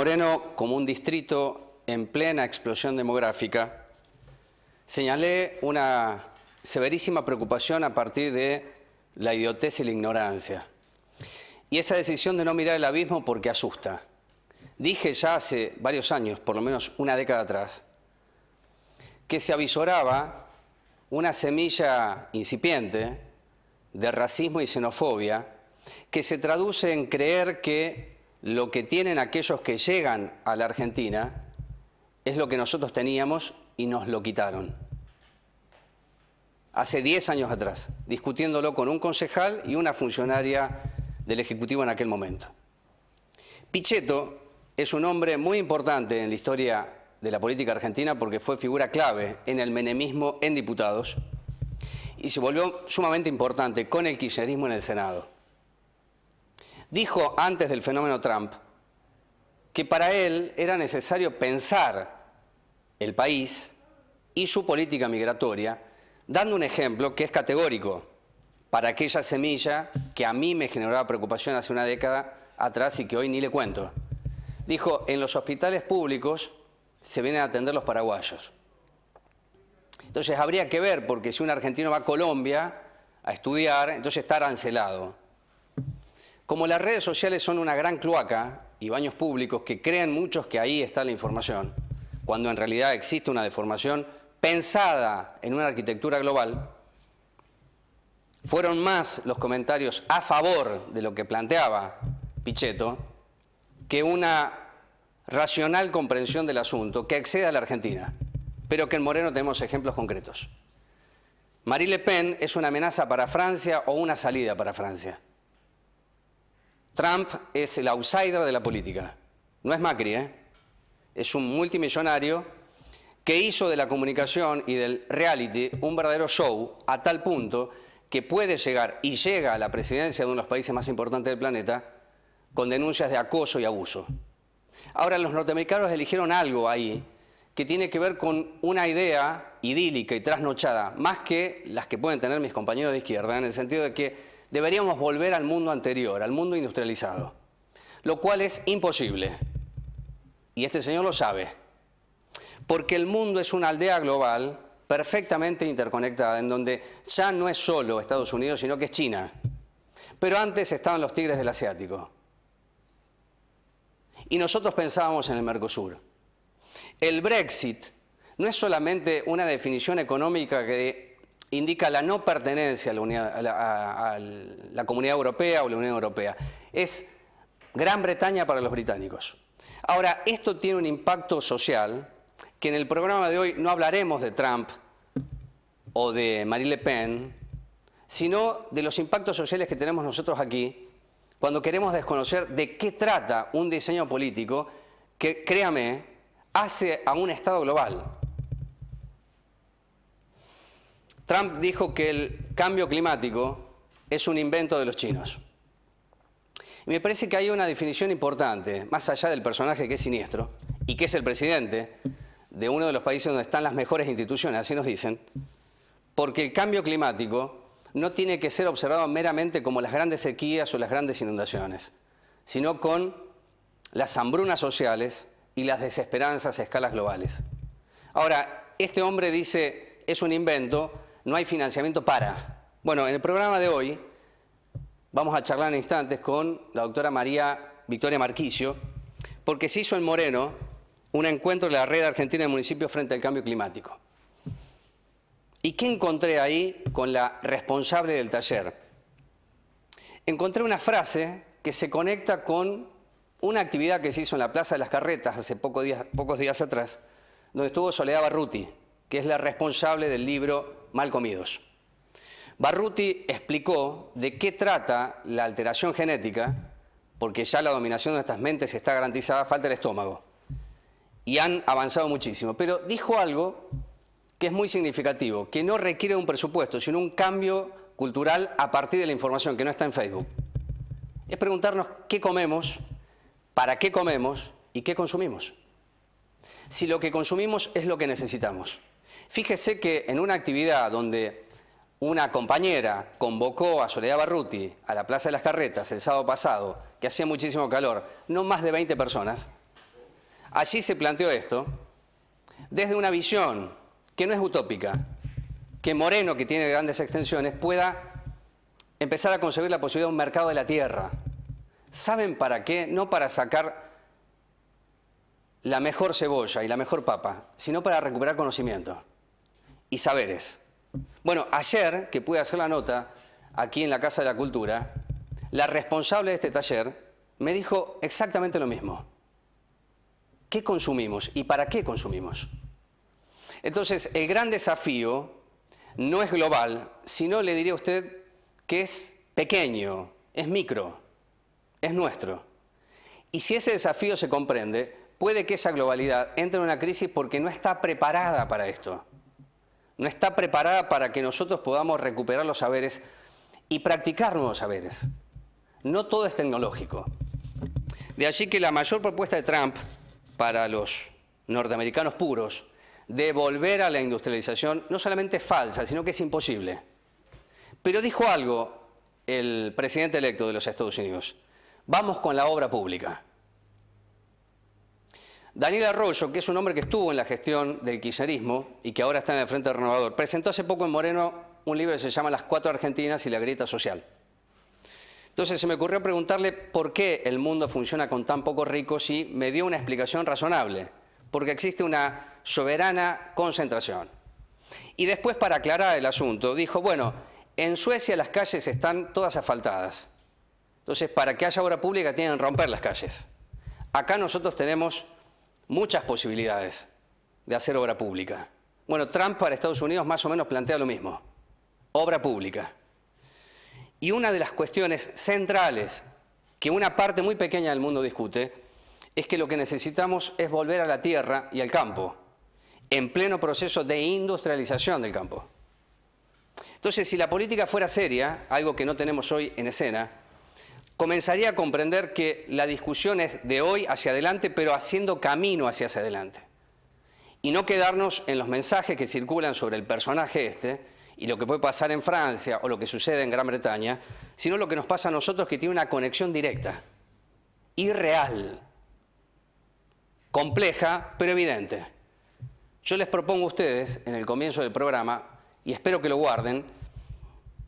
Moreno como un distrito en plena explosión demográfica, señalé una severísima preocupación a partir de la idiotez y la ignorancia. Y esa decisión de no mirar el abismo porque asusta. Dije ya hace varios años, por lo menos una década atrás, que se avisoraba una semilla incipiente de racismo y xenofobia que se traduce en creer que lo que tienen aquellos que llegan a la Argentina es lo que nosotros teníamos y nos lo quitaron. Hace 10 años atrás, discutiéndolo con un concejal y una funcionaria del Ejecutivo en aquel momento. Pichetto es un hombre muy importante en la historia de la política argentina porque fue figura clave en el menemismo en diputados y se volvió sumamente importante con el kirchnerismo en el Senado dijo antes del fenómeno Trump que para él era necesario pensar el país y su política migratoria, dando un ejemplo que es categórico para aquella semilla que a mí me generaba preocupación hace una década atrás y que hoy ni le cuento. Dijo, en los hospitales públicos se vienen a atender los paraguayos. Entonces habría que ver, porque si un argentino va a Colombia a estudiar, entonces está arancelado. Como las redes sociales son una gran cloaca y baños públicos que creen muchos que ahí está la información, cuando en realidad existe una deformación pensada en una arquitectura global, fueron más los comentarios a favor de lo que planteaba Pichetto que una racional comprensión del asunto que exceda a la Argentina, pero que en Moreno tenemos ejemplos concretos. Marie Le Pen es una amenaza para Francia o una salida para Francia. Trump es el outsider de la política. No es Macri, ¿eh? Es un multimillonario que hizo de la comunicación y del reality un verdadero show a tal punto que puede llegar y llega a la presidencia de uno de los países más importantes del planeta con denuncias de acoso y abuso. Ahora los norteamericanos eligieron algo ahí que tiene que ver con una idea idílica y trasnochada, más que las que pueden tener mis compañeros de izquierda, en el sentido de que deberíamos volver al mundo anterior, al mundo industrializado, lo cual es imposible. Y este señor lo sabe, porque el mundo es una aldea global perfectamente interconectada, en donde ya no es solo Estados Unidos, sino que es China. Pero antes estaban los tigres del Asiático. Y nosotros pensábamos en el Mercosur. El Brexit no es solamente una definición económica que indica la no pertenencia a la, a, Comunidad Europea o la Unión Europea. Es Gran Bretaña para los británicos. Ahora, esto tiene un impacto social que en el programa de hoy no hablaremos de Trump o de Marie Le Pen, sino de los impactos sociales que tenemos nosotros aquí cuando queremos desconocer de qué trata un diseño político que, créame, hace a un Estado global. Trump dijo que el cambio climático es un invento de los chinos. Y me parece que hay una definición importante, más allá del personaje que es siniestro y que es el presidente de uno de los países donde están las mejores instituciones, así nos dicen, porque el cambio climático no tiene que ser observado meramente como las grandes sequías o las grandes inundaciones, sino con las hambrunas sociales y las desesperanzas a escalas globales. Ahora, este hombre dice, es un invento, no hay financiamiento para. Bueno, en el programa de hoy vamos a charlar en instantes con la doctora María Victoria Marquicio, porque se hizo en Moreno un encuentro de la red argentina de municipios frente al cambio climático. ¿Y qué encontré ahí con la responsable del taller? Encontré una frase que se conecta con una actividad que se hizo en la Plaza de las Carretas hace pocos días, pocos días atrás, donde estuvo Soledad Barruti, que es la responsable del libro mal comidos. Barruti explicó de qué trata la alteración genética, porque ya la dominación de nuestras mentes está garantizada, falta el estómago. Y han avanzado muchísimo. Pero dijo algo que es muy significativo, que no requiere un presupuesto, sino un cambio cultural a partir de la información que no está en Facebook. Es preguntarnos qué comemos, para qué comemos y qué consumimos. Si lo que consumimos es lo que necesitamos. Fíjese que en una actividad donde una compañera convocó a Soledad Barruti a la Plaza de las Carretas el sábado pasado, que hacía muchísimo calor, no más de 20 personas, allí se planteó esto desde una visión que no es utópica, que Moreno, que tiene grandes extensiones, pueda empezar a concebir la posibilidad de un mercado de la tierra. ¿Saben para qué? No para sacar la mejor cebolla y la mejor papa, sino para recuperar conocimiento y saberes. Bueno, ayer que pude hacer la nota aquí en la Casa de la Cultura, la responsable de este taller me dijo exactamente lo mismo. ¿Qué consumimos y para qué consumimos? Entonces, el gran desafío no es global, sino le diría a usted que es pequeño, es micro, es nuestro. Y si ese desafío se comprende, puede que esa globalidad entre en una crisis porque no está preparada para esto no está preparada para que nosotros podamos recuperar los saberes y practicar nuevos saberes. No todo es tecnológico. De allí que la mayor propuesta de Trump para los norteamericanos puros de volver a la industrialización no solamente es falsa, sino que es imposible. Pero dijo algo el presidente electo de los Estados Unidos. Vamos con la obra pública. Daniel Arroyo, que es un hombre que estuvo en la gestión del kirchnerismo y que ahora está en el Frente Renovador, presentó hace poco en Moreno un libro que se llama Las cuatro Argentinas y la grieta social. Entonces se me ocurrió preguntarle por qué el mundo funciona con tan pocos ricos y me dio una explicación razonable, porque existe una soberana concentración. Y después, para aclarar el asunto, dijo, bueno, en Suecia las calles están todas asfaltadas. Entonces, para que haya obra pública tienen que romper las calles. Acá nosotros tenemos muchas posibilidades de hacer obra pública. Bueno, Trump para Estados Unidos más o menos plantea lo mismo, obra pública. Y una de las cuestiones centrales que una parte muy pequeña del mundo discute es que lo que necesitamos es volver a la tierra y al campo, en pleno proceso de industrialización del campo. Entonces, si la política fuera seria, algo que no tenemos hoy en escena, comenzaría a comprender que la discusión es de hoy hacia adelante, pero haciendo camino hacia hacia adelante. Y no quedarnos en los mensajes que circulan sobre el personaje este y lo que puede pasar en Francia o lo que sucede en Gran Bretaña, sino lo que nos pasa a nosotros que tiene una conexión directa irreal, compleja pero evidente. Yo les propongo a ustedes en el comienzo del programa, y espero que lo guarden,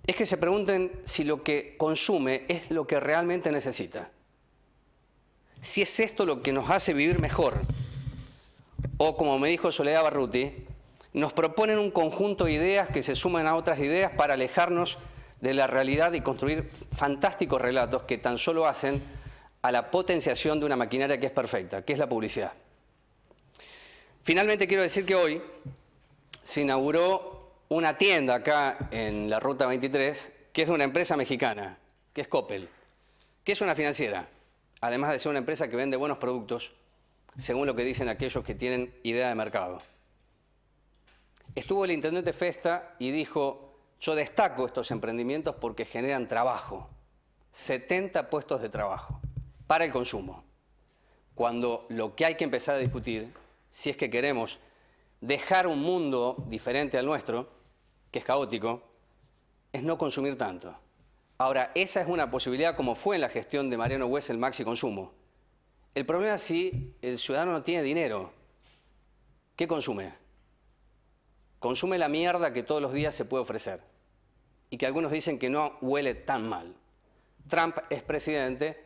es que se pregunten si lo que consume es lo que realmente necesita. Si es esto lo que nos hace vivir mejor. O como me dijo Soledad Barruti, nos proponen un conjunto de ideas que se suman a otras ideas para alejarnos de la realidad y construir fantásticos relatos que tan solo hacen a la potenciación de una maquinaria que es perfecta, que es la publicidad. Finalmente quiero decir que hoy se inauguró una tienda acá en la Ruta 23 que es de una empresa mexicana, que es Coppel, que es una financiera, además de ser una empresa que vende buenos productos, según lo que dicen aquellos que tienen idea de mercado. Estuvo el intendente Festa y dijo, yo destaco estos emprendimientos porque generan trabajo, 70 puestos de trabajo para el consumo. Cuando lo que hay que empezar a discutir, si es que queremos dejar un mundo diferente al nuestro, que es caótico, es no consumir tanto. Ahora, esa es una posibilidad como fue en la gestión de Mariano Hues el maxi consumo. El problema es si el ciudadano no tiene dinero. ¿Qué consume? Consume la mierda que todos los días se puede ofrecer y que algunos dicen que no huele tan mal. Trump es presidente,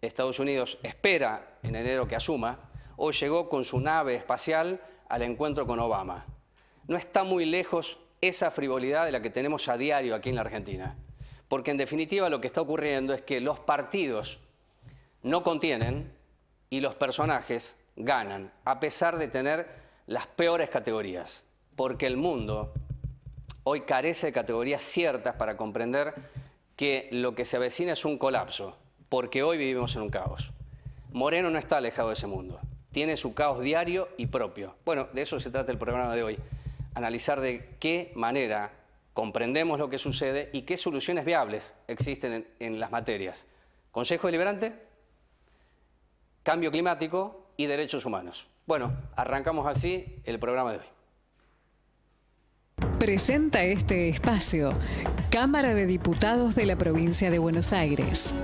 Estados Unidos espera en enero que asuma, o llegó con su nave espacial al encuentro con Obama. No está muy lejos esa frivolidad de la que tenemos a diario aquí en la Argentina. Porque en definitiva lo que está ocurriendo es que los partidos no contienen y los personajes ganan, a pesar de tener las peores categorías. Porque el mundo hoy carece de categorías ciertas para comprender que lo que se avecina es un colapso, porque hoy vivimos en un caos. Moreno no está alejado de ese mundo, tiene su caos diario y propio. Bueno, de eso se trata el programa de hoy analizar de qué manera comprendemos lo que sucede y qué soluciones viables existen en, las materias. Consejo Deliberante, Cambio Climático y Derechos Humanos. Bueno, arrancamos así el programa de hoy. Presenta este espacio Cámara de Diputados de la Provincia de Buenos Aires.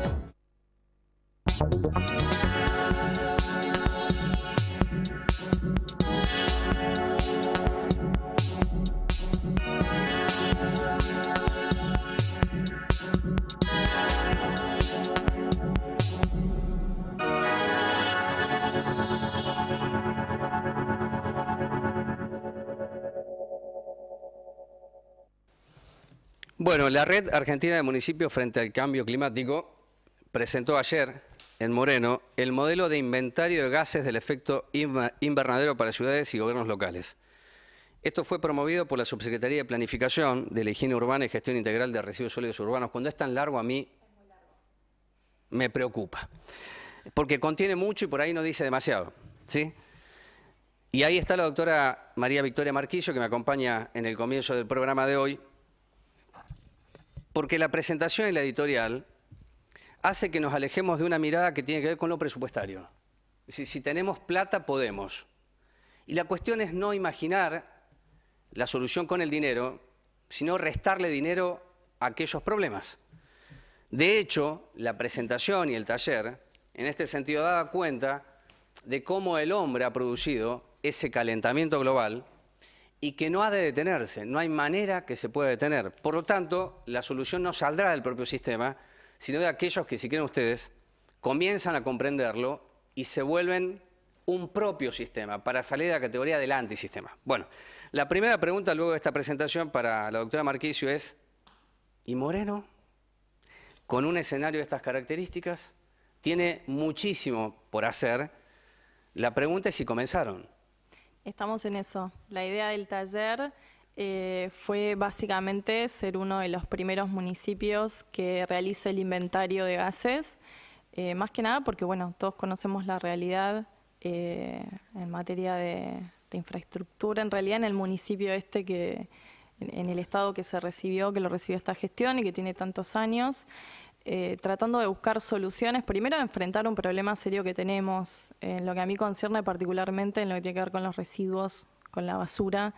Bueno, la Red Argentina de Municipios frente al Cambio Climático presentó ayer en Moreno el modelo de inventario de gases del efecto invernadero para ciudades y gobiernos locales. Esto fue promovido por la Subsecretaría de Planificación de la Higiene Urbana y Gestión Integral de Residuos Sólidos Urbanos. Cuando es tan largo a mí me preocupa, porque contiene mucho y por ahí no dice demasiado. ¿sí? Y ahí está la doctora María Victoria Marquillo, que me acompaña en el comienzo del programa de hoy, porque la presentación y la editorial hace que nos alejemos de una mirada que tiene que ver con lo presupuestario. Si, si tenemos plata, podemos. Y la cuestión es no imaginar la solución con el dinero, sino restarle dinero a aquellos problemas. De hecho, la presentación y el taller, en este sentido, daba cuenta de cómo el hombre ha producido ese calentamiento global y que no ha de detenerse, no hay manera que se pueda detener. Por lo tanto, la solución no saldrá del propio sistema, sino de aquellos que, si quieren ustedes, comienzan a comprenderlo y se vuelven un propio sistema para salir de la categoría del antisistema. Bueno, la primera pregunta luego de esta presentación para la doctora Marquicio es, ¿y Moreno, con un escenario de estas características, tiene muchísimo por hacer? La pregunta es si comenzaron. Estamos en eso. La idea del taller eh, fue básicamente ser uno de los primeros municipios que realice el inventario de gases, eh, más que nada porque bueno, todos conocemos la realidad eh, en materia de, infraestructura, en realidad en el municipio este que en el estado que se recibió, que lo recibió esta gestión y que tiene tantos años. Eh, tratando de buscar soluciones, primero de enfrentar un problema serio que tenemos, en lo que a mí concierne particularmente en lo que tiene que ver con los residuos, con la basura,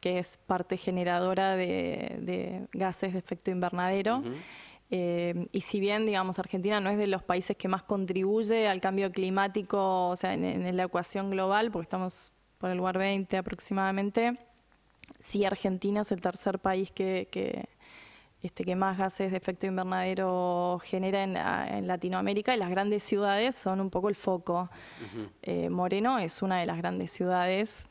que es parte generadora de, gases de efecto invernadero. Eh, y si bien, digamos, Argentina no es de los países que más contribuye al cambio climático, o sea, en, la ecuación global, porque estamos por el lugar 20 aproximadamente, sí Argentina es el tercer país que este, que más gases de efecto invernadero genera en, Latinoamérica y las grandes ciudades son un poco el foco. Eh, Moreno es una de las grandes ciudades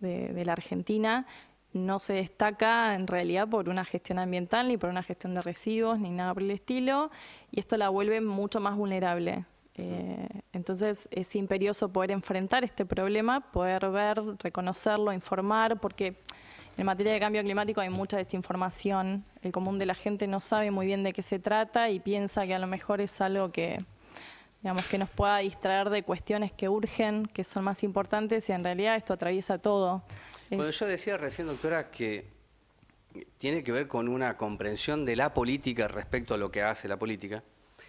de, de la Argentina. No se destaca en realidad por una gestión ambiental, ni por una gestión de residuos, ni nada por el estilo, y esto la vuelve mucho más vulnerable eh, entonces es imperioso poder enfrentar este problema, poder ver, reconocerlo, informar, porque en materia de cambio climático hay mucha desinformación, el común de la gente no sabe muy bien de qué se trata y piensa que a lo mejor es algo que, digamos, que nos pueda distraer de cuestiones que urgen, que son más importantes y en realidad esto atraviesa todo. Bueno, yo decía recién, doctora, que tiene que ver con una comprensión de la política respecto a lo que hace la política,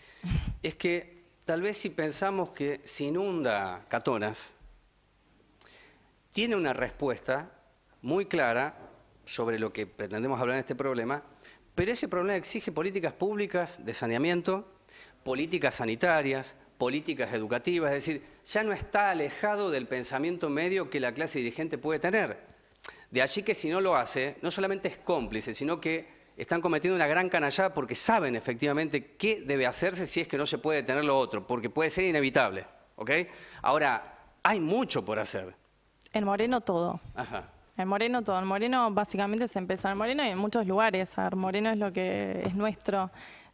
es que tal vez si pensamos que se inunda Catonas, tiene una respuesta muy clara sobre lo que pretendemos hablar en este problema, pero ese problema exige políticas públicas de saneamiento, políticas sanitarias, políticas educativas, es decir, ya no está alejado del pensamiento medio que la clase dirigente puede tener. De allí que si no lo hace, no solamente es cómplice, sino que están cometiendo una gran canallada porque saben efectivamente qué debe hacerse si es que no se puede tener lo otro, porque puede ser inevitable. Ahora, hay mucho por hacer. En Moreno todo. Ajá. El moreno, todo. El moreno básicamente se empezó en el moreno y en muchos lugares. El moreno es lo que es nuestro,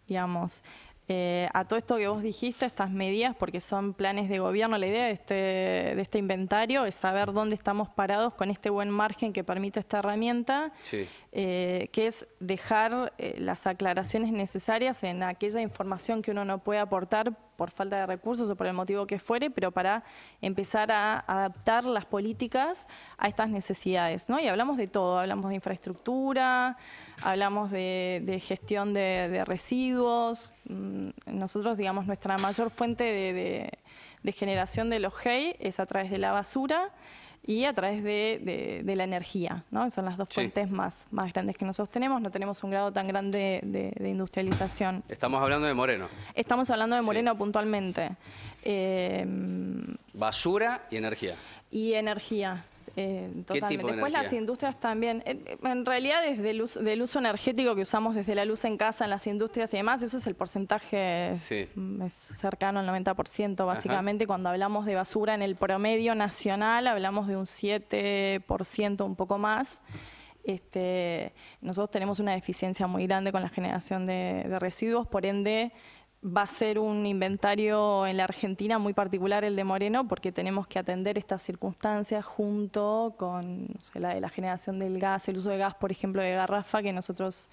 digamos. Eh, a todo esto que vos dijiste, estas medidas, porque son planes de gobierno, la idea de este, este inventario es saber dónde estamos parados con este buen margen que permite esta herramienta, eh, que es dejar eh, las aclaraciones necesarias en aquella información que uno no puede aportar por falta de recursos o por el motivo que fuere, pero para empezar a adaptar las políticas a estas necesidades. ¿no? Y hablamos de todo, hablamos de infraestructura, hablamos de, gestión de, residuos. Mm, nosotros, digamos, nuestra mayor fuente de, generación de los GEI es a través de la basura y a través de, la energía. ¿no? Son las dos fuentes más, más grandes que nosotros tenemos. No tenemos un grado tan grande de, industrialización. Estamos hablando de Moreno. Estamos hablando de Moreno puntualmente. Eh, Basura y energía. Y energía. Eh, totalmente. Después las industrias también, en realidad desde el uso, del uso energético que usamos desde la luz en casa, en las industrias y demás, eso es el porcentaje mm, cercano al 90% básicamente. Cuando hablamos de basura en el promedio nacional, hablamos de un 7%, un poco más. Este, nosotros tenemos una deficiencia muy grande con la generación de residuos, por ende va a ser un inventario en la Argentina muy particular el de Moreno porque tenemos que atender estas circunstancias junto con la de la generación del gas, el uso de gas, por ejemplo, de garrafa, que nosotros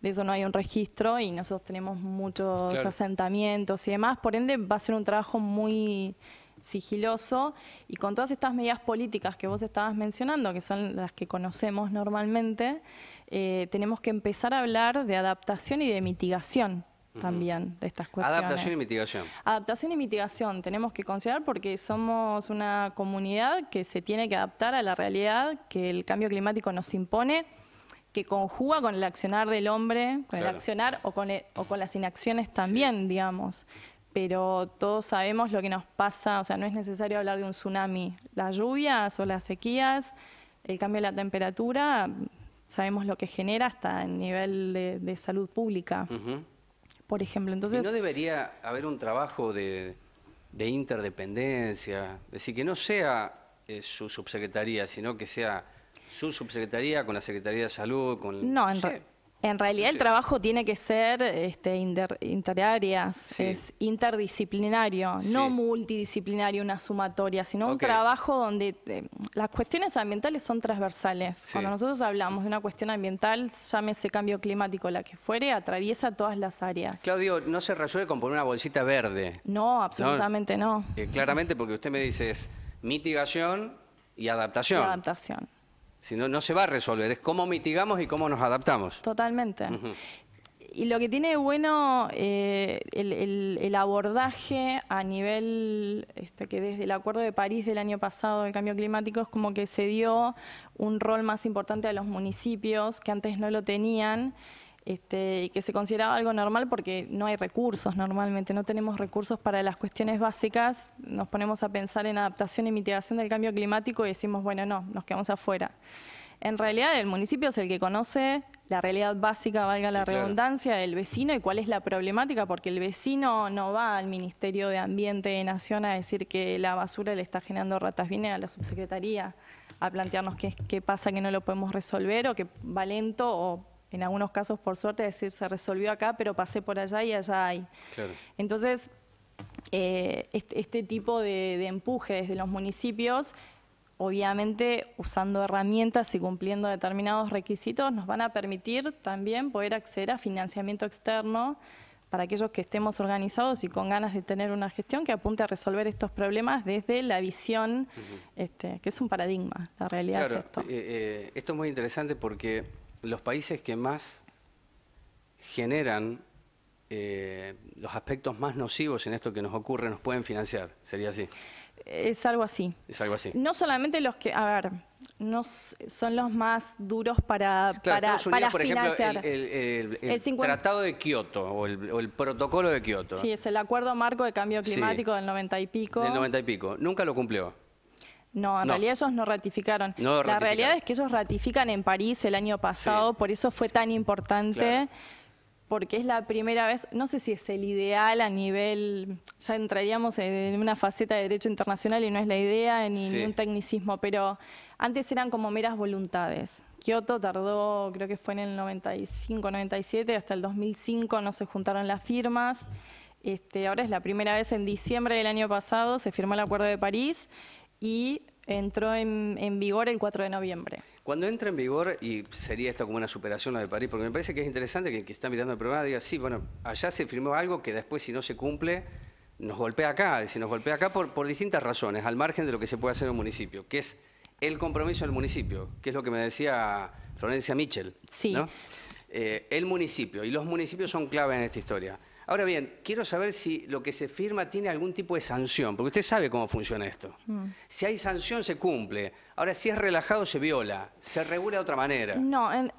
de eso no hay un registro y nosotros tenemos muchos asentamientos y demás, por ende va a ser un trabajo muy sigiloso y con todas estas medidas políticas que vos estabas mencionando, que son las que conocemos normalmente, eh, tenemos que empezar a hablar de adaptación y de mitigación también de estas cuestiones. Adaptación y mitigación. Adaptación y mitigación tenemos que considerar porque somos una comunidad que se tiene que adaptar a la realidad que el cambio climático nos impone que conjuga con el accionar del hombre, con el accionar o con, e, o con las inacciones también, digamos pero todos sabemos lo que nos pasa, o sea, no es necesario hablar de un tsunami. Las lluvias o las sequías, el cambio de la temperatura, sabemos lo que genera hasta el nivel de, salud pública por ejemplo. Entonces, ¿Y no debería haber un trabajo de, interdependencia? Es decir, que no sea eh, su subsecretaría, sino que sea su subsecretaría con la Secretaría de Salud, con... No, en realidad el trabajo tiene que ser este, inter, interáreas, es interdisciplinario, no multidisciplinario, una sumatoria, sino un trabajo donde eh, las cuestiones ambientales son transversales. Cuando nosotros hablamos de una cuestión ambiental, llámese cambio climático, la que fuere, atraviesa todas las áreas. Claudio, no se resuelve con poner una bolsita verde. No, absolutamente no. Eh, claramente porque usted me dice es mitigación y adaptación. adaptación. Si no, no se va a resolver. Es cómo mitigamos y cómo nos adaptamos. Totalmente. Y lo que tiene bueno eh, el, abordaje a nivel, este, que desde el Acuerdo de París del año pasado del cambio climático es como que se dio un rol más importante a los municipios que antes no lo tenían. Este, y que se consideraba algo normal porque no hay recursos normalmente, no tenemos recursos para las cuestiones básicas, nos ponemos a pensar en adaptación y mitigación del cambio climático y decimos, bueno, no, nos quedamos afuera. En realidad el municipio es el que conoce la realidad básica, valga la redundancia, del vecino y cuál es la problemática, porque el vecino no va al Ministerio de Ambiente de Nación a decir que la basura le está generando ratas, viene a la subsecretaría a plantearnos qué, qué pasa que no lo podemos resolver o que va lento o en algunos casos por suerte decir se resolvió acá, pero pasé por allá y allá hay. Entonces, eh, este, tipo de, empuje desde los municipios obviamente usando herramientas y cumpliendo determinados requisitos, nos van a permitir también poder acceder a financiamiento externo para aquellos que estemos organizados y con ganas de tener una gestión que apunte a resolver estos problemas desde la visión, este, que es un paradigma, la realidad es esto. Eh, eh, esto es muy interesante porque los países que más generan eh, los aspectos más nocivos en esto que nos ocurre nos pueden financiar. ¿Sería así? Es algo así. Es algo así. No solamente los que, a ver, no son los más duros para, para, por financiar. Ejemplo, el, Tratado de Kioto o, el, Protocolo de Kioto. Sí, es el Acuerdo Marco de Cambio Climático del 90 y pico. Del 90 y pico. Nunca lo cumplió. No, en realidad ellos no ratificaron. la realidad es que ellos ratifican en París el año pasado, por eso fue tan importante. porque es la primera vez, no sé si es el ideal a nivel, ya entraríamos en una faceta de derecho internacional y no es la idea ni, un tecnicismo, pero antes eran como meras voluntades. Kioto tardó, creo que fue en el 95, 97, hasta el 2005 no se juntaron las firmas. Este, ahora es la primera vez en diciembre del año pasado, se firmó el Acuerdo de París y entró en, vigor el 4 de noviembre. Cuando entra en vigor, y sería esto como una superación la de París, porque me parece que es interesante que el que está mirando el programa diga, sí, bueno, allá se firmó algo que después si no se cumple, nos golpea acá, y nos golpea acá por, distintas razones, al margen de lo que se puede hacer en un municipio, que es el compromiso del municipio, que es lo que me decía Florencia Mitchell. Sí. ¿no? Eh, el municipio, y los municipios son clave en esta historia. Ahora bien, quiero saber si lo que se firma tiene algún tipo de sanción, porque usted sabe cómo funciona esto. Mm. Si hay sanción, se cumple. Ahora, si es relajado, se viola. Se regula de otra manera. No, en,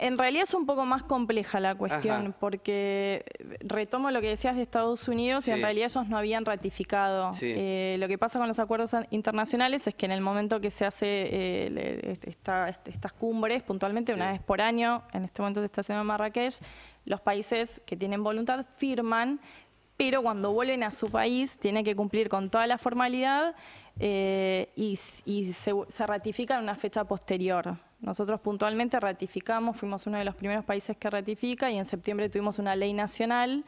en realidad es un poco más compleja la cuestión, porque eh, retomo lo que decías de Estados Unidos y en realidad ellos no habían ratificado. Eh, lo que pasa con los acuerdos internacionales es que en el momento que se hace eh, estas cumbres, puntualmente una vez por año, en este momento se está haciendo en Marrakech, los países que tienen voluntad firman, pero cuando vuelven a su país tienen que cumplir con toda la formalidad y, se, se ratifica en una fecha posterior. Nosotros puntualmente ratificamos, fuimos uno de los primeros países que ratifica y en septiembre tuvimos una ley nacional.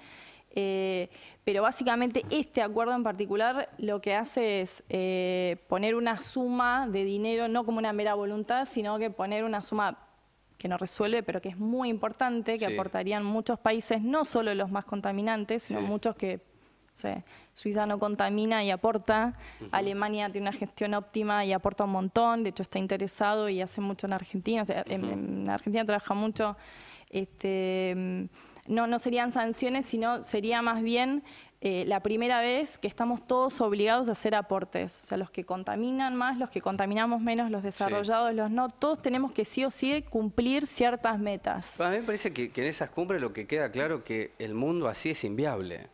Eh, pero básicamente este acuerdo en particular lo que hace es eh, poner una suma de dinero, no como una mera voluntad, sino que poner una suma que nos resuelve, pero que es muy importante, que aportarían muchos países, no solo los más contaminantes, sino muchos que Suiza no contamina y aporta, Alemania tiene una gestión óptima y aporta un montón, de hecho está interesado y hace mucho en Argentina, en, Argentina trabaja mucho. Este, mm, no, serían sanciones, sino sería más bien eh, la primera vez que estamos todos obligados a hacer aportes. O sea, los que contaminan más, los que contaminamos menos, los desarrollados, los no, todos tenemos que sí o sí cumplir ciertas metas. A mí me parece que, en esas cumbres lo que queda claro es que el mundo así es inviable.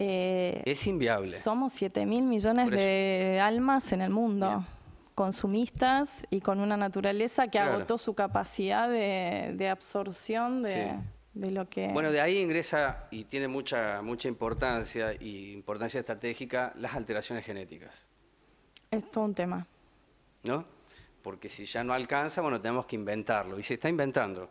Eh, es inviable. Somos 7 mil millones de almas en el mundo, consumistas y con una naturaleza que agotó su capacidad de, absorción de, lo que... Bueno, de ahí ingresa y tiene mucha, mucha importancia y importancia estratégica las alteraciones genéticas. Es todo un tema. ¿No? Porque si ya no alcanza, bueno, tenemos que inventarlo. Y se está inventando.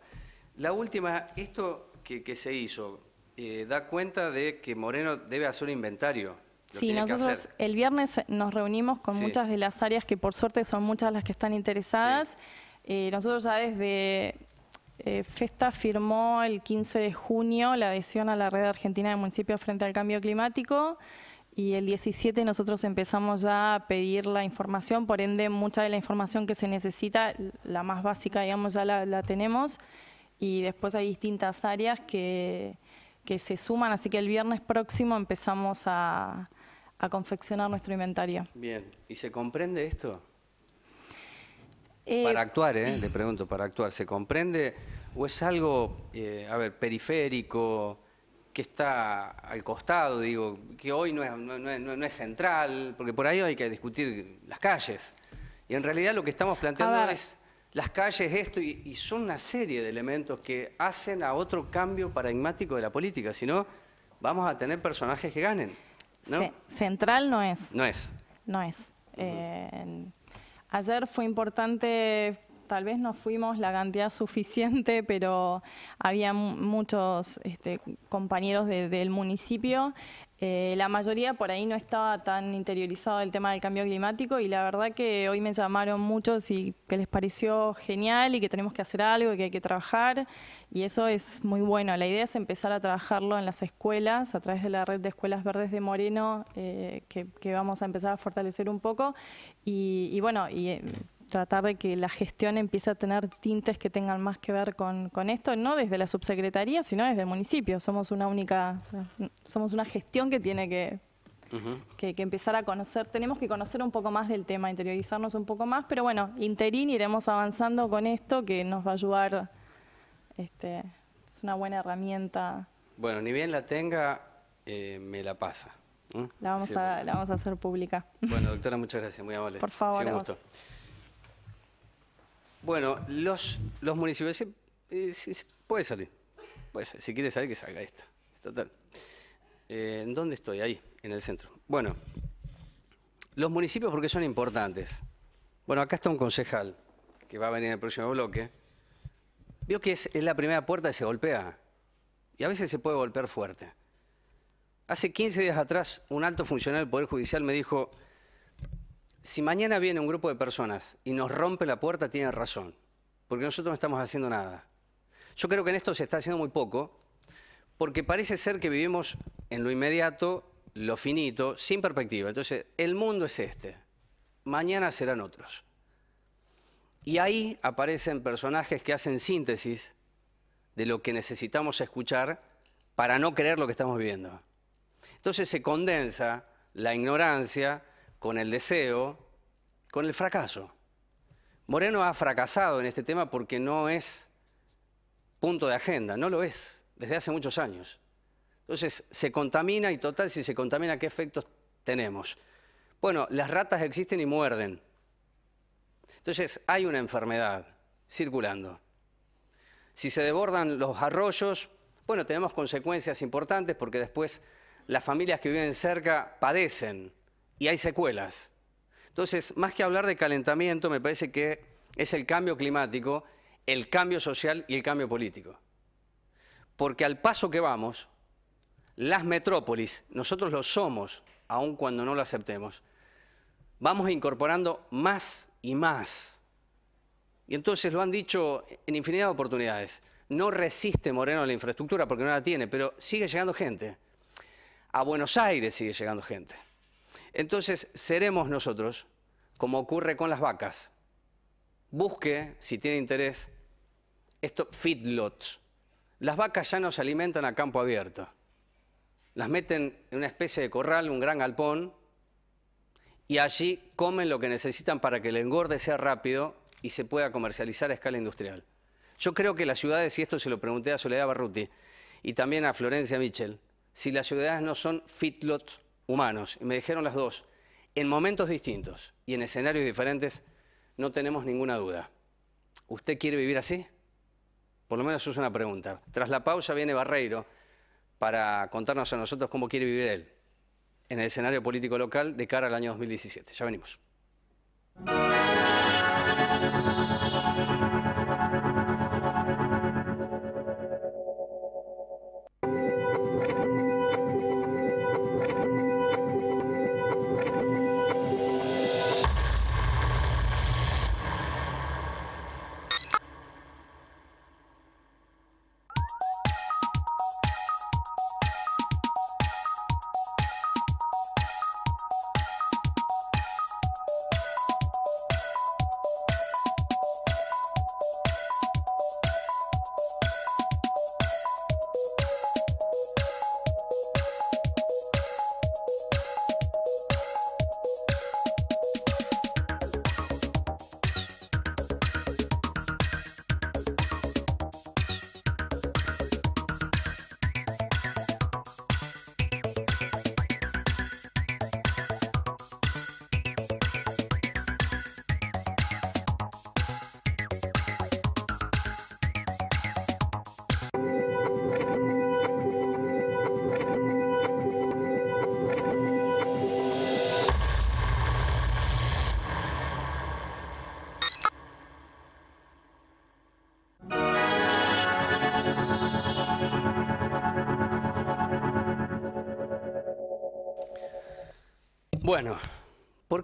La última, esto que se hizo, eh, da cuenta de que Moreno debe hacer un inventario. sí, nosotros el viernes nos reunimos con muchas de las áreas que por suerte son muchas las que están interesadas. Eh, nosotros ya desde eh, Festa firmó el 15 de junio la adhesión a la red argentina de municipios frente al cambio climático y el 17 nosotros empezamos ya a pedir la información, por ende mucha de la información que se necesita, la más básica digamos ya la tenemos y después hay distintas áreas que que se suman, así que el viernes próximo empezamos a, confeccionar nuestro inventario. Bien, ¿y se comprende esto? Eh, para actuar, ¿eh? le pregunto, para actuar, ¿se comprende o es algo, eh, a ver, periférico, que está al costado, digo, que hoy no es, no, es central, porque por ahí hay que discutir las calles? Y en realidad lo que estamos planteando es las calles, esto, y, son una serie de elementos que hacen a otro cambio paradigmático de la política, si no, vamos a tener personajes que ganen. Central no es. No es. No es. Eh, ayer fue importante tal vez no fuimos la cantidad suficiente, pero había muchos este, compañeros del municipio eh, la mayoría por ahí no estaba tan interiorizado el tema del cambio climático y la verdad que hoy me llamaron muchos y que les pareció genial y que tenemos que hacer algo y que hay que trabajar y eso es muy bueno. La idea es empezar a trabajarlo en las escuelas a través de la red de escuelas verdes de Moreno eh, que, vamos a empezar a fortalecer un poco y, y bueno, y eh, tratar de que la gestión empiece a tener tintes que tengan más que ver con, con esto, no desde la subsecretaría, sino desde el municipio. Somos una única, somos una gestión que tiene que, que, empezar a conocer, tenemos que conocer un poco más del tema, interiorizarnos un poco más, pero bueno, interín iremos avanzando con esto que nos va a ayudar, este, es una buena herramienta. Bueno, ni bien la tenga, eh, me la pasa. La, vamos a, la vamos a hacer pública. Bueno, doctora, muchas gracias, muy amable. Por favor. Bueno, los, los municipios. Eh, puede salir. Si quiere salir, que salga esta. total. Eh, ¿Dónde estoy? Ahí, en el centro. Bueno, los municipios porque son importantes. Bueno, acá está un concejal que va a venir en el próximo bloque. Vio que es, la primera puerta y se golpea. Y a veces se puede golpear fuerte. Hace 15 días atrás, un alto funcionario del Poder Judicial me dijo si mañana viene un grupo de personas y nos rompe la puerta, tiene razón, porque nosotros no estamos haciendo nada. Yo creo que en esto se está haciendo muy poco, porque parece ser que vivimos en lo inmediato, lo finito, sin perspectiva. Entonces, el mundo es este, mañana serán otros. Y ahí aparecen personajes que hacen síntesis de lo que necesitamos escuchar para no creer lo que estamos viviendo. Entonces se condensa la ignorancia, con el deseo, con el fracaso. Moreno ha fracasado en este tema porque no es punto de agenda, no lo es, desde hace muchos años. Entonces, se contamina y total, si se contamina, ¿qué efectos tenemos? Bueno, las ratas existen y muerden. Entonces, hay una enfermedad circulando. Si se desbordan los arroyos, bueno, tenemos consecuencias importantes porque después las familias que viven cerca padecen y hay secuelas. Entonces, más que hablar de calentamiento, me parece que es el cambio climático, el cambio social y el cambio político. Porque al paso que vamos, las metrópolis, nosotros lo somos, aun cuando no lo aceptemos, vamos incorporando más y más. Y entonces lo han dicho en infinidad de oportunidades. No resiste Moreno la infraestructura porque no la tiene, pero sigue llegando gente. A Buenos Aires sigue llegando gente. Entonces seremos nosotros, como ocurre con las vacas. Busque, si tiene interés, esto feedlots. Las vacas ya no se alimentan a campo abierto. Las meten en una especie de corral, un gran alpón, y allí comen lo que necesitan para que el engorde sea rápido y se pueda comercializar a escala industrial. Yo creo que las ciudades, y esto se lo pregunté a Soledad Barruti y también a Florencia Mitchell, si las ciudades no son feedlots humanos, y me dijeron las dos, en momentos distintos y en escenarios diferentes, no tenemos ninguna duda. ¿Usted quiere vivir así? Por lo menos es una pregunta. Tras la pausa viene Barreiro para contarnos a nosotros cómo quiere vivir él en el escenario político local de cara al año 2017. Ya venimos.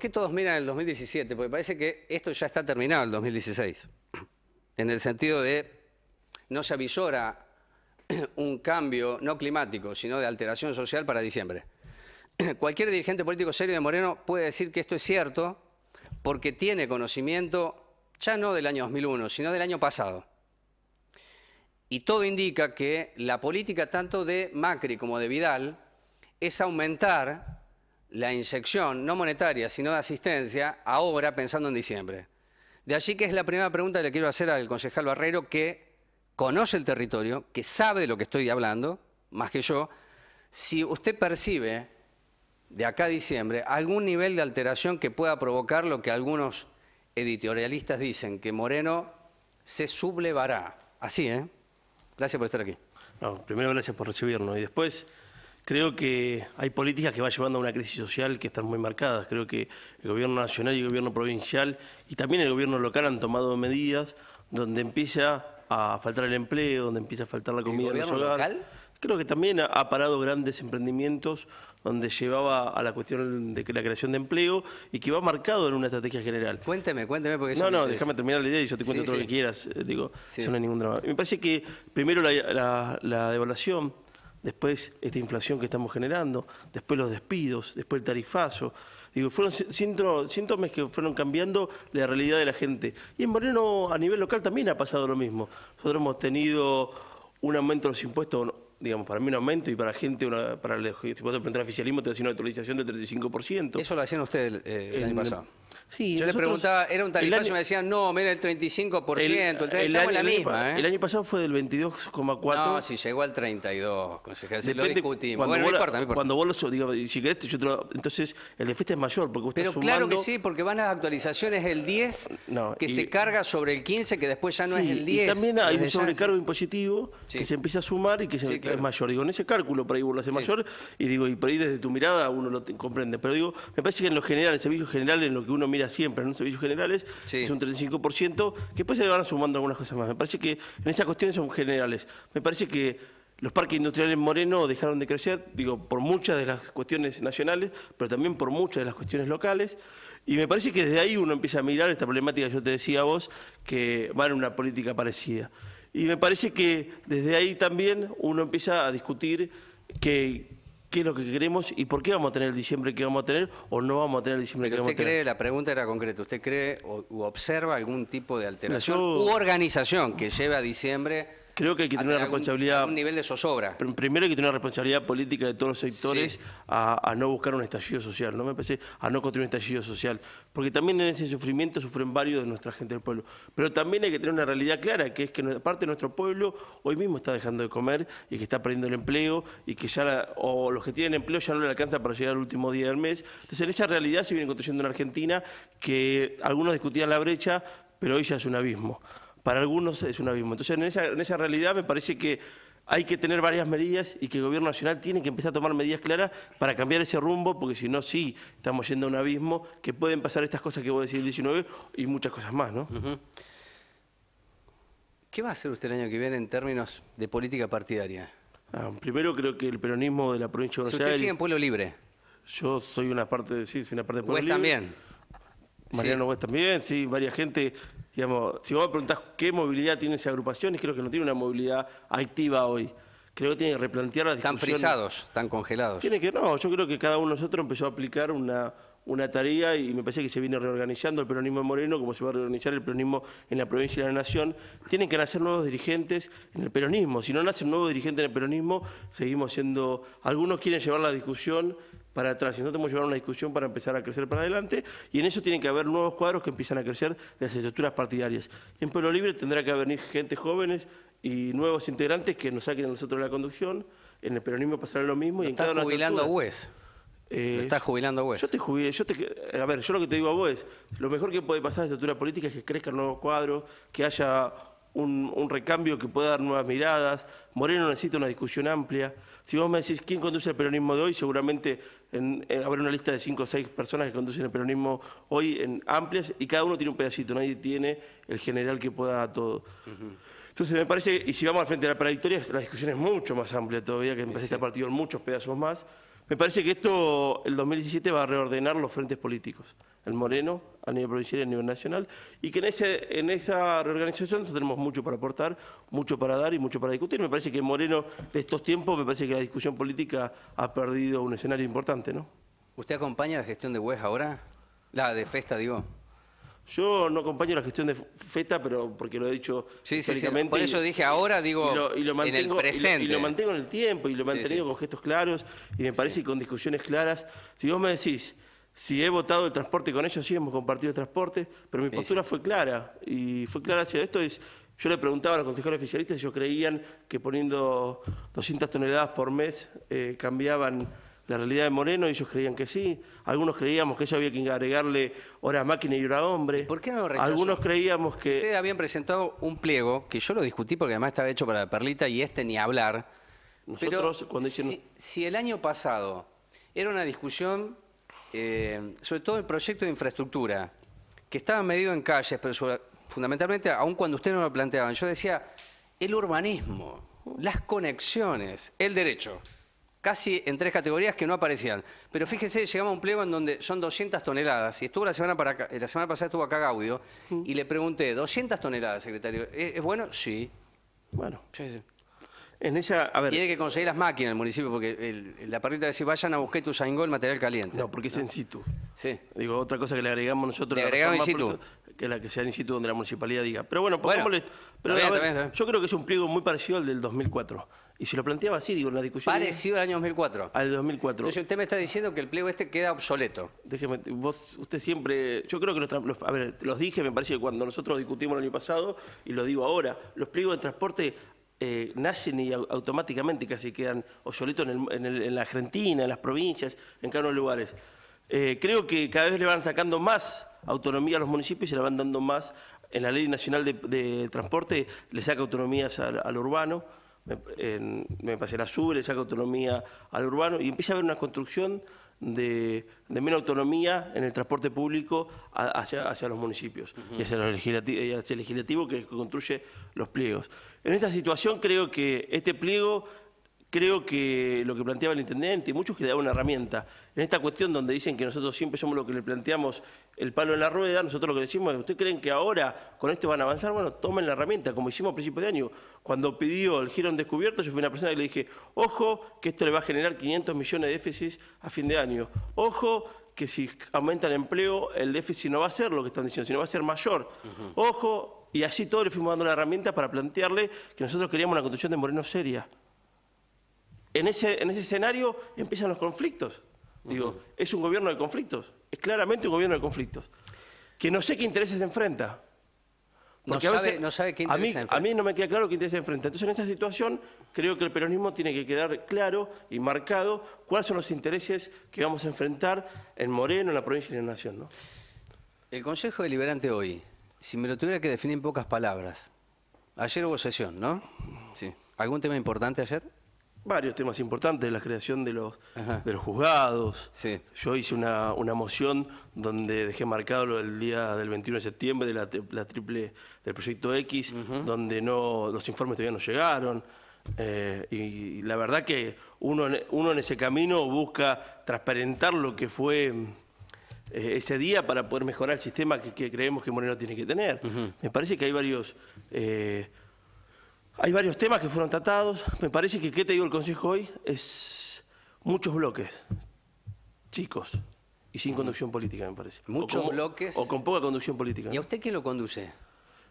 qué todos miran el 2017? Porque parece que esto ya está terminado el 2016. En el sentido de no se avisora un cambio no climático, sino de alteración social para diciembre. Cualquier dirigente político serio de Moreno puede decir que esto es cierto porque tiene conocimiento ya no del año 2001, sino del año pasado. Y todo indica que la política tanto de Macri como de Vidal es aumentar la inyección no monetaria, sino de asistencia, ahora pensando en diciembre. De allí que es la primera pregunta que le quiero hacer al concejal Barrero, que conoce el territorio, que sabe de lo que estoy hablando, más que yo, si usted percibe de acá a diciembre algún nivel de alteración que pueda provocar lo que algunos editorialistas dicen, que Moreno se sublevará. Así, ¿eh? Gracias por estar aquí. No, primero gracias por recibirnos y después... Creo que hay políticas que van llevando a una crisis social que están muy marcadas. Creo que el gobierno nacional y el gobierno provincial y también el gobierno local han tomado medidas donde empieza a faltar el empleo, donde empieza a faltar la comida ¿El gobierno local? Creo que también ha parado grandes emprendimientos donde llevaba a la cuestión de la creación de empleo y que va marcado en una estrategia general. Cuénteme, cuénteme porque No, no, déjame terminar la idea y yo te cuento todo lo que quieras. Eh, digo, eso no hay ningún drama. Me parece que primero la, la devaluación después esta inflación que estamos generando, después los despidos, después el tarifazo. Digo, fueron síntomas que fueron cambiando la realidad de la gente. Y en Moreno, a nivel local, también ha pasado lo mismo. Nosotros hemos tenido un aumento de los impuestos digamos, para mí un aumento y para la gente, para el, si vos te oficialismo, te decir una actualización del 35%. Eso lo hacían ustedes el, eh, año pasado. Sí, Yo le preguntaba, era un tarifazo y me decían, no, mira el 35%, el, el año, la misma. ¿eh? El año pasado fue del 22,4%. No, si llegó al 32, consejero, si lo discutimos. Bueno, no importa, Cuando vos lo, digo, si querés, yo entonces el déficit es mayor porque vos Pero claro que sí, porque van las actualizaciones el 10, que se carga sobre el 15, que después ya no es el 10. Y también hay un sobrecargo impositivo que se empieza a sumar y que se es mayor. Digo, en ese cálculo por ahí burlas es mayor, y digo, y por ahí desde tu mirada uno lo comprende. Pero digo, me parece que en lo general, en servicio generales, en lo que uno mira siempre, en los servicios generales, es un 35%, que después se van sumando algunas cosas más. Me parece que en esas cuestiones son generales. Me parece que los parques industriales en Moreno dejaron de crecer, digo, por muchas de las cuestiones nacionales, pero también por muchas de las cuestiones locales. Y me parece que desde ahí uno empieza a mirar esta problemática, yo te decía a vos, que va en una política parecida. Y me parece que desde ahí también uno empieza a discutir que, qué es lo que queremos y por qué vamos a tener el diciembre que vamos a tener o no vamos a tener el diciembre que vamos a tener. ¿Usted cree, la pregunta era concreta, ¿usted cree o observa algún tipo de alteración u organización que lleve a diciembre Creo que hay que tener una responsabilidad. Un nivel de zozobra. Primero hay que tener una responsabilidad política de todos los sectores a, no buscar un estallido social, ¿no? Me parece a no construir un estallido social. Porque también en ese sufrimiento sufren varios de nuestra gente del pueblo. Pero también hay que tener una realidad clara, que es que parte de nuestro pueblo hoy mismo está dejando de comer y que está perdiendo el empleo y que ya, o los que tienen empleo ya no le alcanza para llegar al último día del mes. Entonces, en esa realidad se viene construyendo una Argentina que algunos discutían la brecha, pero hoy ya es un abismo para algunos es un abismo. Entonces, en esa, realidad me parece que hay que tener varias medidas y que el Gobierno Nacional tiene que empezar a tomar medidas claras para cambiar ese rumbo, porque si no, sí, estamos yendo a un abismo que pueden pasar estas cosas que vos decís el 19 y muchas cosas más, ¿no? ¿Qué va a hacer usted el año que viene en términos de política partidaria? Ah, primero creo que el peronismo de la provincia de Buenos ¿Usted sigue en Pueblo Libre? Yo soy una parte de sí, una parte de Pueblo Libre. Libre. también. Mariano sí. también, sí, varias gente si vos me preguntás qué movilidad tiene esa agrupaciones, creo que no tiene una movilidad activa hoy. Creo que tiene que replantear las Están frisados, están congelados. Tiene que, no, yo creo que cada uno de nosotros empezó a aplicar una, una tarea y me parece que se viene reorganizando el peronismo en Moreno, como se va a reorganizar el peronismo en la provincia y en la nación, tienen que nacer nuevos dirigentes en el peronismo. Si no nace un nuevo dirigente en el peronismo, seguimos siendo... Algunos quieren llevar la discusión para atrás, y no tenemos que llevar una discusión para empezar a crecer para adelante, y en eso tienen que haber nuevos cuadros que empiezan a crecer de las estructuras partidarias. En Pueblo Libre tendrá que venir gente jóvenes y nuevos integrantes que nos saquen a nosotros de la conducción, en el peronismo pasará lo mismo. y en jubilando a Wes. Eh, jubilando a WES? Yo te jubilé, yo te, a ver, yo lo que te digo a vos lo mejor que puede pasar a esta política es que crezcan nuevos cuadros, que haya un, recambio que pueda dar nuevas miradas. Moreno necesita una discusión amplia. Si vos me decís quién conduce el peronismo de hoy, seguramente habrá una lista de cinco o seis personas que conducen el peronismo hoy en amplias y cada uno tiene un pedacito, nadie tiene el general que pueda todo. Entonces me parece, y si vamos al frente de la predictoria, la discusión es mucho más amplia todavía, que me parece que partido en muchos pedazos más. Me parece que esto, el 2017, va a reordenar los frentes políticos el Moreno, a nivel provincial y a nivel nacional, y que en, ese, en esa reorganización tenemos mucho para aportar, mucho para dar y mucho para discutir. Me parece que Moreno, de estos tiempos, me parece que la discusión política ha perdido un escenario importante, ¿no? ¿Usted acompaña la gestión de Hues ahora? La de Festa, digo. Yo no acompaño la gestión de FETA, pero porque lo he dicho sí, Por eso dije ahora, digo, y lo, mantengo, en el presente. Y lo, mantengo en el tiempo, y lo he mantenido con gestos claros, y me parece que con discusiones claras. Si vos me decís, si he votado el transporte con ellos, sí, hemos compartido el transporte, pero mi postura fue clara y fue clara hacia esto. yo le preguntaba a los consejeros oficialistas si ellos creían que poniendo 200 toneladas por mes eh, cambiaban la realidad de Moreno, y ellos creían que sí. Algunos creíamos que eso había que agregarle horas máquina y hora hombre. ¿Por qué no Algunos creíamos que... Ustedes habían presentado un pliego, que yo lo discutí porque además estaba hecho para la perlita y este ni hablar. Nosotros, cuando si el año pasado era una discusión eh, sobre todo el proyecto de infraestructura, que estaba medido en calles, pero fundamentalmente, aun cuando usted no lo planteaban, yo decía, el urbanismo, las conexiones, el derecho, casi en tres categorías que no aparecían. Pero fíjense, llegamos a un pliego en donde son 200 toneladas, y estuvo la semana, para eh, la semana pasada estuvo acá Gaudio, mm. y le pregunté, 200 toneladas, secretario, ¿es, es bueno? Sí. Bueno. Sí, sí. Tiene que conseguir las máquinas el municipio, porque la la de dice, vayan a buscar tu sangol el material caliente. No, porque es in situ. Sí. Digo, otra cosa que le agregamos nosotros. Le agregamos en situ. Que la que sea en situ donde la municipalidad diga. Pero bueno, pues yo creo que es un pliego muy parecido al del 2004. Y si lo planteaba así, digo, en la discusión. Parecido al año 2004. Al 2004. Entonces usted me está diciendo que el pliego este queda obsoleto. Déjeme, vos, usted siempre. Yo creo que los. los a ver, los dije, me parece que cuando nosotros discutimos el año pasado, y lo digo ahora, los pliegos de transporte eh, nacen y automáticamente casi quedan obsoletos en, la Argentina, en las provincias, en cada uno de los lugares. Eh, creo que cada vez le van sacando más autonomía a los municipios y le van dando más. En la Ley Nacional de, Transporte le saca autonomías al, urbano, me, pasé la SUB le saca autonomía al urbano y empieza a haber una construcción de, menos autonomía en el transporte público hacia, los municipios y hacia, hacia el legislativo que construye los pliegos. En esta situación creo que este pliego creo que lo que planteaba el intendente y muchos que le daban una herramienta. En esta cuestión donde dicen que nosotros siempre somos lo que le planteamos el palo en la rueda, nosotros lo que decimos es, ¿ustedes creen que ahora con esto van a avanzar? Bueno, tomen la herramienta, como hicimos a principio de año. Cuando pidió el giro en descubierto, yo fui una persona que le dije, ojo, que esto le va a generar 500 millones de déficits a fin de año. Ojo, que si aumenta el empleo, el déficit no va a ser lo que están diciendo, sino va a ser mayor. Ojo, y así todos le fuimos dando la herramienta para plantearle que nosotros queríamos una construcción de Moreno seria. En ese, en ese escenario empiezan los conflictos. Digo, es un gobierno de conflictos, es claramente un gobierno de conflictos, que no sé qué intereses enfrenta. no, a qué intereses mí, enfrenta. A mí no me queda claro qué intereses enfrenta. Entonces, en esta situación, creo que el peronismo tiene que quedar claro y marcado cuáles son los intereses que vamos a enfrentar en Moreno, en la provincia y en la nación. ¿no? El Consejo Deliberante hoy, si me lo tuviera que definir en pocas palabras, ayer hubo sesión, ¿no? Sí. ¿Algún tema importante ayer? varios temas importantes, la creación de los, los juzgados. Yo hice una, moción donde dejé marcado lo del día del 21 de septiembre de la, triple del proyecto X, donde no los informes todavía no llegaron. Eh, y, la verdad que uno, uno en ese camino busca transparentar lo que fue eh, ese día para poder mejorar el sistema que, creemos que Moreno tiene que tener. Me parece que hay varios... Eh, hay varios temas que fueron tratados. Me parece que, ¿qué te digo el Consejo hoy? Es muchos bloques, chicos, y sin conducción política, me parece. Muchos bloques. O con poca conducción política. ¿Y a usted quién lo conduce?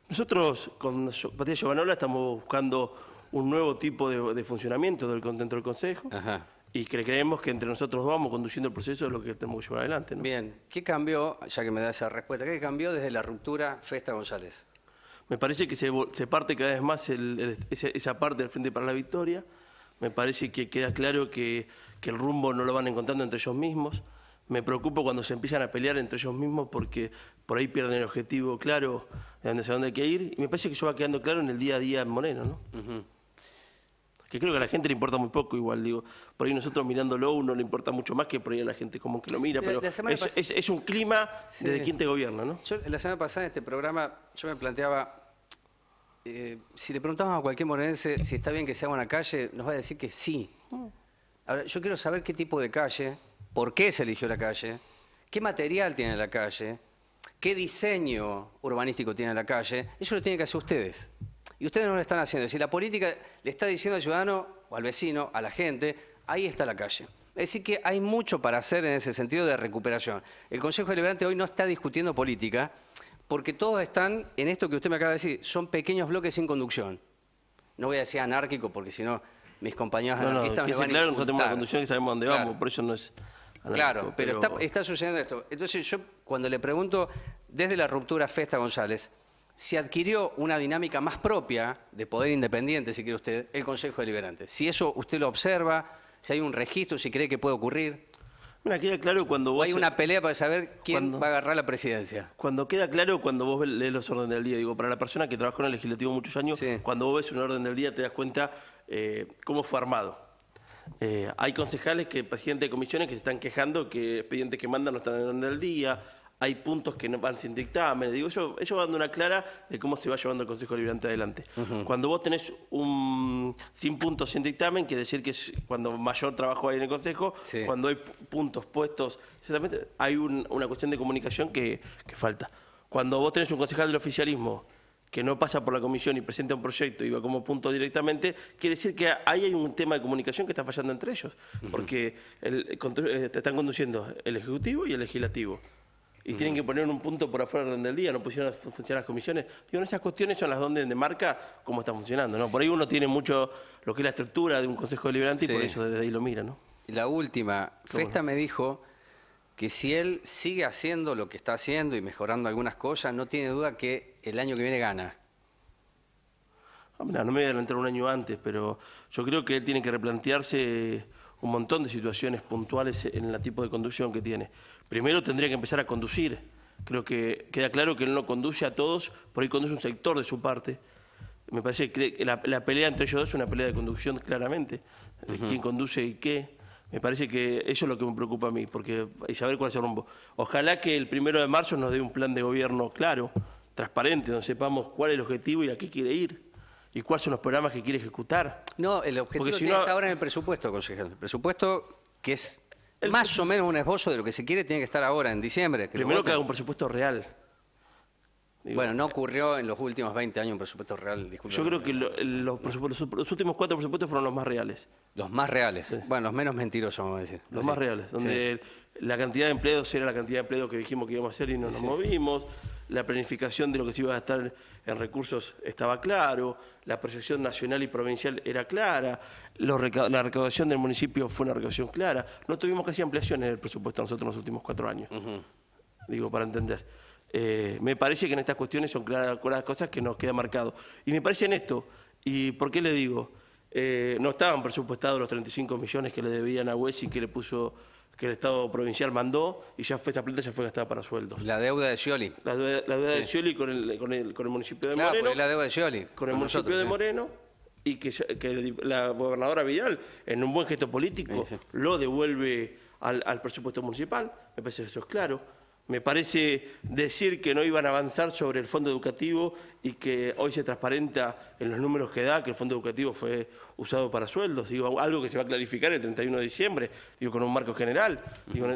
Nosotros, con Patricia Giovanola, estamos buscando un nuevo tipo de, funcionamiento del, dentro del Consejo. Y creemos que entre nosotros vamos conduciendo el proceso de lo que tenemos que llevar adelante. Bien, ¿qué cambió, ya que me da esa respuesta, qué cambió desde la ruptura Festa González? Me parece que se, parte cada vez más esa, parte del Frente para la Victoria. Me parece que queda claro que, el rumbo no lo van encontrando entre ellos mismos. Me preocupo cuando se empiezan a pelear entre ellos mismos porque por ahí pierden el objetivo claro de dónde, dónde hay que ir. Y me parece que eso va quedando claro en el día a día en Moreno, ¿no? que creo que a la gente le importa muy poco igual, digo, por ahí nosotros mirándolo uno le importa mucho más que por ahí a la gente como que lo mira, pero es, un clima desde quien te gobierna, ¿no? la semana pasada en este programa yo me planteaba eh, si le preguntamos a cualquier morenense si está bien que se haga una calle, nos va a decir que sí. Ahora, yo quiero saber qué tipo de calle, por qué se eligió la calle, qué material tiene la calle, qué diseño urbanístico tiene la calle. Eso lo tienen que hacer ustedes. Y ustedes no lo están haciendo. Si la política le está diciendo al ciudadano o al vecino, a la gente, ahí está la calle. Es decir, que hay mucho para hacer en ese sentido de recuperación. El Consejo Deliberante hoy no está discutiendo política, porque todos están en esto que usted me acaba de decir, son pequeños bloques sin conducción. No voy a decir anárquico, porque si no, mis compañeros anarquistas me van claro, Nosotros tenemos conducción y sabemos dónde vamos, por eso no es Claro, pero, Está, está, sucediendo esto. Entonces yo cuando le pregunto, desde la ruptura Festa González, si adquirió una dinámica más propia de poder independiente, si quiere usted, el Consejo Deliberante. Si eso usted lo observa, si hay un registro, si cree que puede ocurrir queda claro cuando hay una pelea para saber quién va a agarrar la presidencia. Cuando queda claro, cuando vos lees los órdenes del día, digo, para la persona que trabajó en el legislativo muchos años, cuando vos ves un orden del día te das cuenta eh, cómo fue armado. Eh, hay concejales que, presidentes de comisiones, que se están quejando que expedientes que mandan no están en el orden del día, hay puntos que no van sin dictamen. Digo, yo, ellos van dando una clara de cómo se va llevando el Consejo Liberante adelante. Cuando vos tenés un sin puntos sin dictamen, quiere decir que cuando mayor trabajo hay en el Consejo, cuando hay puntos puestos, ciertamente hay una cuestión de comunicación que, falta. Cuando vos tenés un concejal del oficialismo que no pasa por la comisión y presenta un proyecto y va como punto directamente, quiere decir que ahí hay un tema de comunicación que está fallando entre ellos, porque el, eh, están conduciendo el Ejecutivo y el Legislativo y tienen que poner un punto por afuera del el día, no pusieron a funcionar las comisiones. Digo, esas cuestiones son las donde de marca cómo está funcionando, ¿no? Por ahí uno tiene mucho lo que es la estructura de un consejo deliberante y por eso desde ahí lo mira, ¿no? La última, Festa me dijo que si él sigue haciendo lo que está haciendo y mejorando algunas cosas, no tiene duda que el año que viene gana. Ah, no me voy a adelantar un año antes, pero yo creo que él tiene que replantearse un montón de situaciones puntuales en el tipo de conducción que tiene. Primero tendría que empezar a conducir. Creo que queda claro que él no conduce a todos, por ahí conduce un sector de su parte. Me parece que la, pelea entre ellos dos es una pelea de conducción claramente. de ¿Quién conduce y qué? Me parece que eso es lo que me preocupa a mí, porque y saber cuál es el rumbo. Ojalá que el primero de marzo nos dé un plan de gobierno claro, transparente, donde sepamos cuál es el objetivo y a qué quiere ir y cuáles son los programas que quiere ejecutar. No, el objetivo si tiene no... ahora en el presupuesto, consejero. El presupuesto que es más o menos un esbozo de lo que se quiere tiene que estar ahora, en diciembre. primero que haga un presupuesto real. bueno, no eh, ocurrió en los últimos 20 años un presupuesto real, Yo creo que los, últimos cuatro presupuestos fueron los más reales. Los más reales. Bueno, los menos mentirosos, vamos a decir. Los más reales, donde la cantidad de empleos era la cantidad de empleos que dijimos que íbamos a hacer y no nos movimos la planificación de lo que se iba a estar en recursos estaba claro, la proyección nacional y provincial era clara, la recaudación del municipio fue una recaudación clara, no tuvimos que hacer ampliaciones el presupuesto nosotros en los últimos cuatro años, digo, para entender. Eh, me parece que en estas cuestiones son claras, las cosas que nos queda marcado. Y me parece en esto, ¿y por qué le digo? Eh, no estaban presupuestados los 35 millones que le debían a Wessi, que le puso que el Estado provincial mandó y ya fue esta planta ya fue gastada para sueldos. La deuda de Scioli. La, deuda, de Scioli con el, con, el, con el municipio de Moreno. la deuda de Scioli. Con el municipio de Moreno y que, la gobernadora Vidal, en un buen gesto político, lo devuelve al, al presupuesto municipal. Me parece que eso es claro. Me parece decir que no iban a avanzar sobre el fondo educativo y que hoy se transparenta en los números que da que el fondo educativo fue usado para sueldos. Digo, algo que se va a clarificar el 31 de diciembre, digo, con un marco general.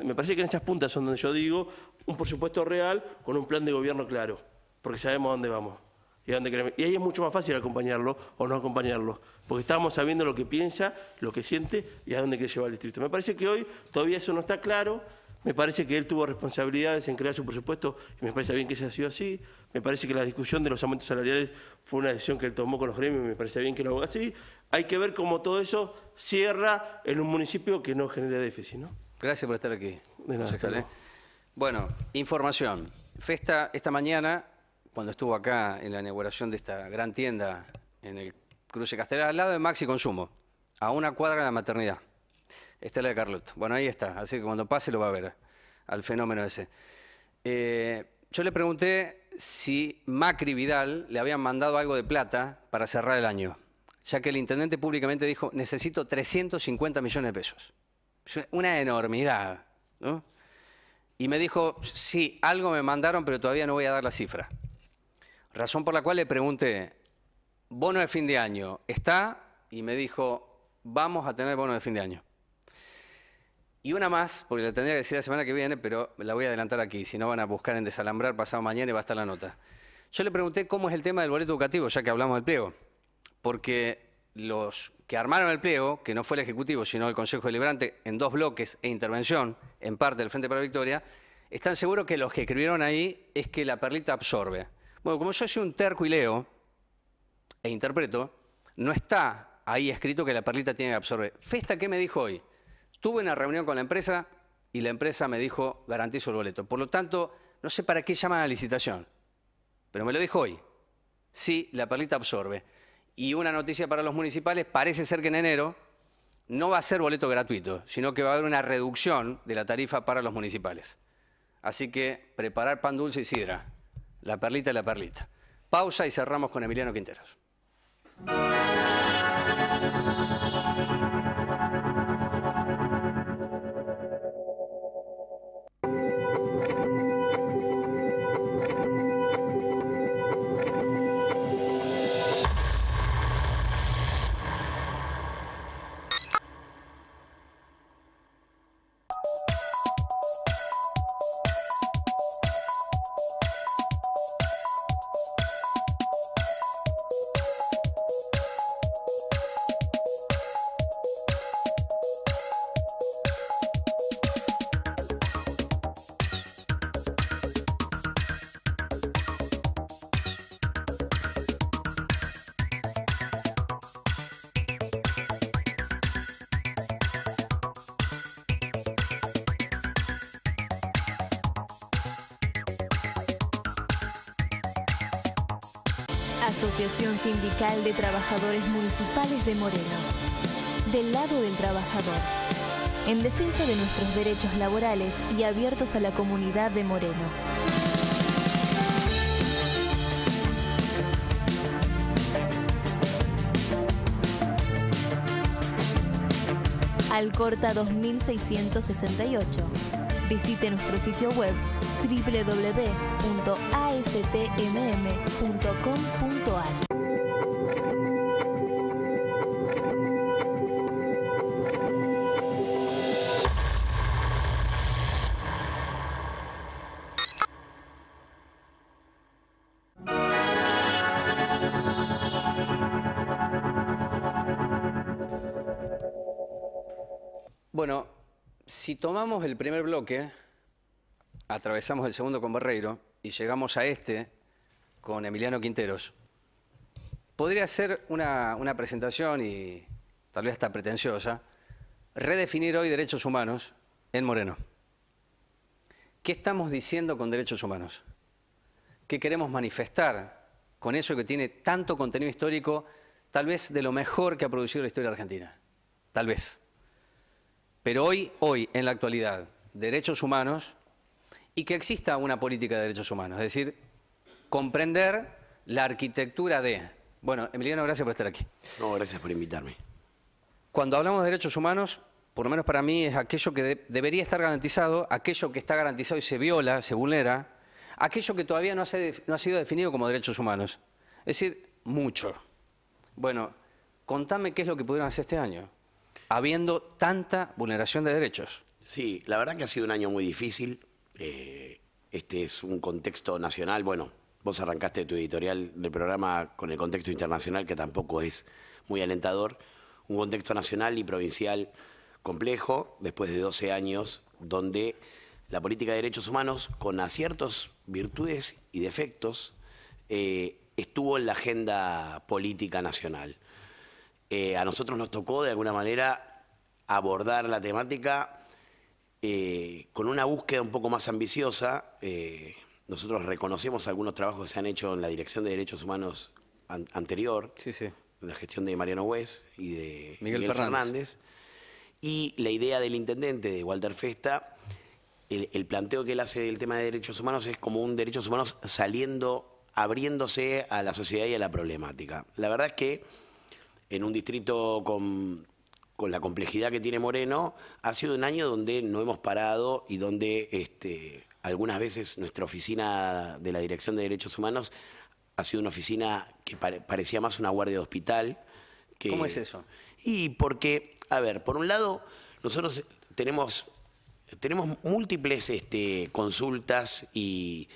me parece que en esas puntas son donde yo digo un presupuesto real con un plan de gobierno claro, porque sabemos a dónde vamos. Y, a dónde queremos. y ahí es mucho más fácil acompañarlo o no acompañarlo, porque estamos sabiendo lo que piensa, lo que siente y a dónde quiere llevar el distrito. Me parece que hoy todavía eso no está claro, me parece que él tuvo responsabilidades en crear su presupuesto y me parece bien que haya sido así. Me parece que la discusión de los aumentos salariales fue una decisión que él tomó con los gremios y me parece bien que lo haga así. Hay que ver cómo todo eso cierra en un municipio que no genera déficit. ¿no? Gracias por estar aquí. De nada, ¿eh? bueno, información. Festa esta mañana, cuando estuvo acá en la inauguración de esta gran tienda en el Cruce Castellar, al lado de Maxi Consumo, a una cuadra de la maternidad. Esta la de Carlot. Bueno, ahí está. Así que cuando pase lo va a ver al fenómeno ese. Eh, yo le pregunté si Macri Vidal le habían mandado algo de plata para cerrar el año, ya que el intendente públicamente dijo, necesito 350 millones de pesos. Una enormidad. Y me dijo, sí, algo me mandaron, pero todavía no voy a dar la cifra. Razón por la cual le pregunté, bono de fin de año, ¿está? Y me dijo, vamos a tener bono de fin de año. Y una más, porque la tendría que decir la semana que viene, pero la voy a adelantar aquí, si no van a buscar en desalambrar pasado mañana y va a estar la nota. Yo le pregunté cómo es el tema del boleto educativo, ya que hablamos del pliego, porque los que armaron el pliego, que no fue el Ejecutivo, sino el Consejo Deliberante, en dos bloques e intervención, en parte del Frente para la Victoria, están seguros que los que escribieron ahí es que la perlita absorbe. Bueno, como yo soy un terco y leo e interpreto, no está ahí escrito que la perlita tiene que absorber. Festa, ¿qué me dijo hoy? en una reunión con la empresa y la empresa me dijo, garantizo el boleto. Por lo tanto, no sé para qué llaman a licitación, pero me lo dijo hoy. Sí, la perlita absorbe. Y una noticia para los municipales, parece ser que en enero no va a ser boleto gratuito, sino que va a haber una reducción de la tarifa para los municipales. Así que preparar pan dulce y sidra, la perlita y la perlita. Pausa y cerramos con Emiliano Quinteros. Asociación Sindical de Trabajadores Municipales de Moreno, del lado del trabajador, en defensa de nuestros derechos laborales y abiertos a la comunidad de Moreno. Alcorta 2668. Visite nuestro sitio web www.astmm.com.ar. Bueno, si tomamos el primer bloque, atravesamos el segundo con Barreiro y llegamos a este con Emiliano Quinteros. Podría ser una, presentación y tal vez hasta pretenciosa, redefinir hoy derechos humanos en Moreno. ¿Qué estamos diciendo con derechos humanos? ¿Qué queremos manifestar con eso que tiene tanto contenido histórico, tal vez de lo mejor que ha producido la historia argentina? Tal vez. Pero hoy, hoy, en la actualidad, derechos humanos y que exista una política de derechos humanos, es decir, comprender la arquitectura de... Bueno, Emiliano, gracias por estar aquí. No, gracias por invitarme. Cuando hablamos de derechos humanos, por lo menos para mí es aquello que debería estar garantizado, aquello que está garantizado y se viola, se vulnera, aquello que todavía no, no ha sido definido como derechos humanos. Es decir, mucho. Bueno, contame qué es lo que pudieron hacer este año, habiendo tanta vulneración de derechos. Sí, la verdad que ha sido un año muy difícil. Eh, este es un contexto nacional. Bueno, vos arrancaste tu editorial del programa con el contexto internacional, que tampoco es muy alentador. Un contexto nacional y provincial complejo, después de 12 años, donde la política de derechos humanos, con aciertos, virtudes y defectos, eh, estuvo en la agenda política nacional. Eh, a nosotros nos tocó, de alguna manera, abordar la temática eh, con una búsqueda un poco más ambiciosa, eh, nosotros reconocemos algunos trabajos que se han hecho en la Dirección de Derechos Humanos anterior, en la gestión de Mariano Hues y de Miguel, Fernández. y la idea del intendente de Walter Festa, el, planteo que él hace del tema de derechos humanos es como un derechos humanos saliendo, abriéndose a la sociedad y a la problemática. La verdad es que en un distrito con con la complejidad que tiene Moreno, ha sido un año donde no hemos parado y donde este, algunas veces nuestra oficina de la Dirección de Derechos Humanos ha sido una oficina que parecía más una guardia de hospital. ¿Cómo es eso? Y porque, a ver, por un lado, nosotros tenemos, tenemos múltiples este, consultas y,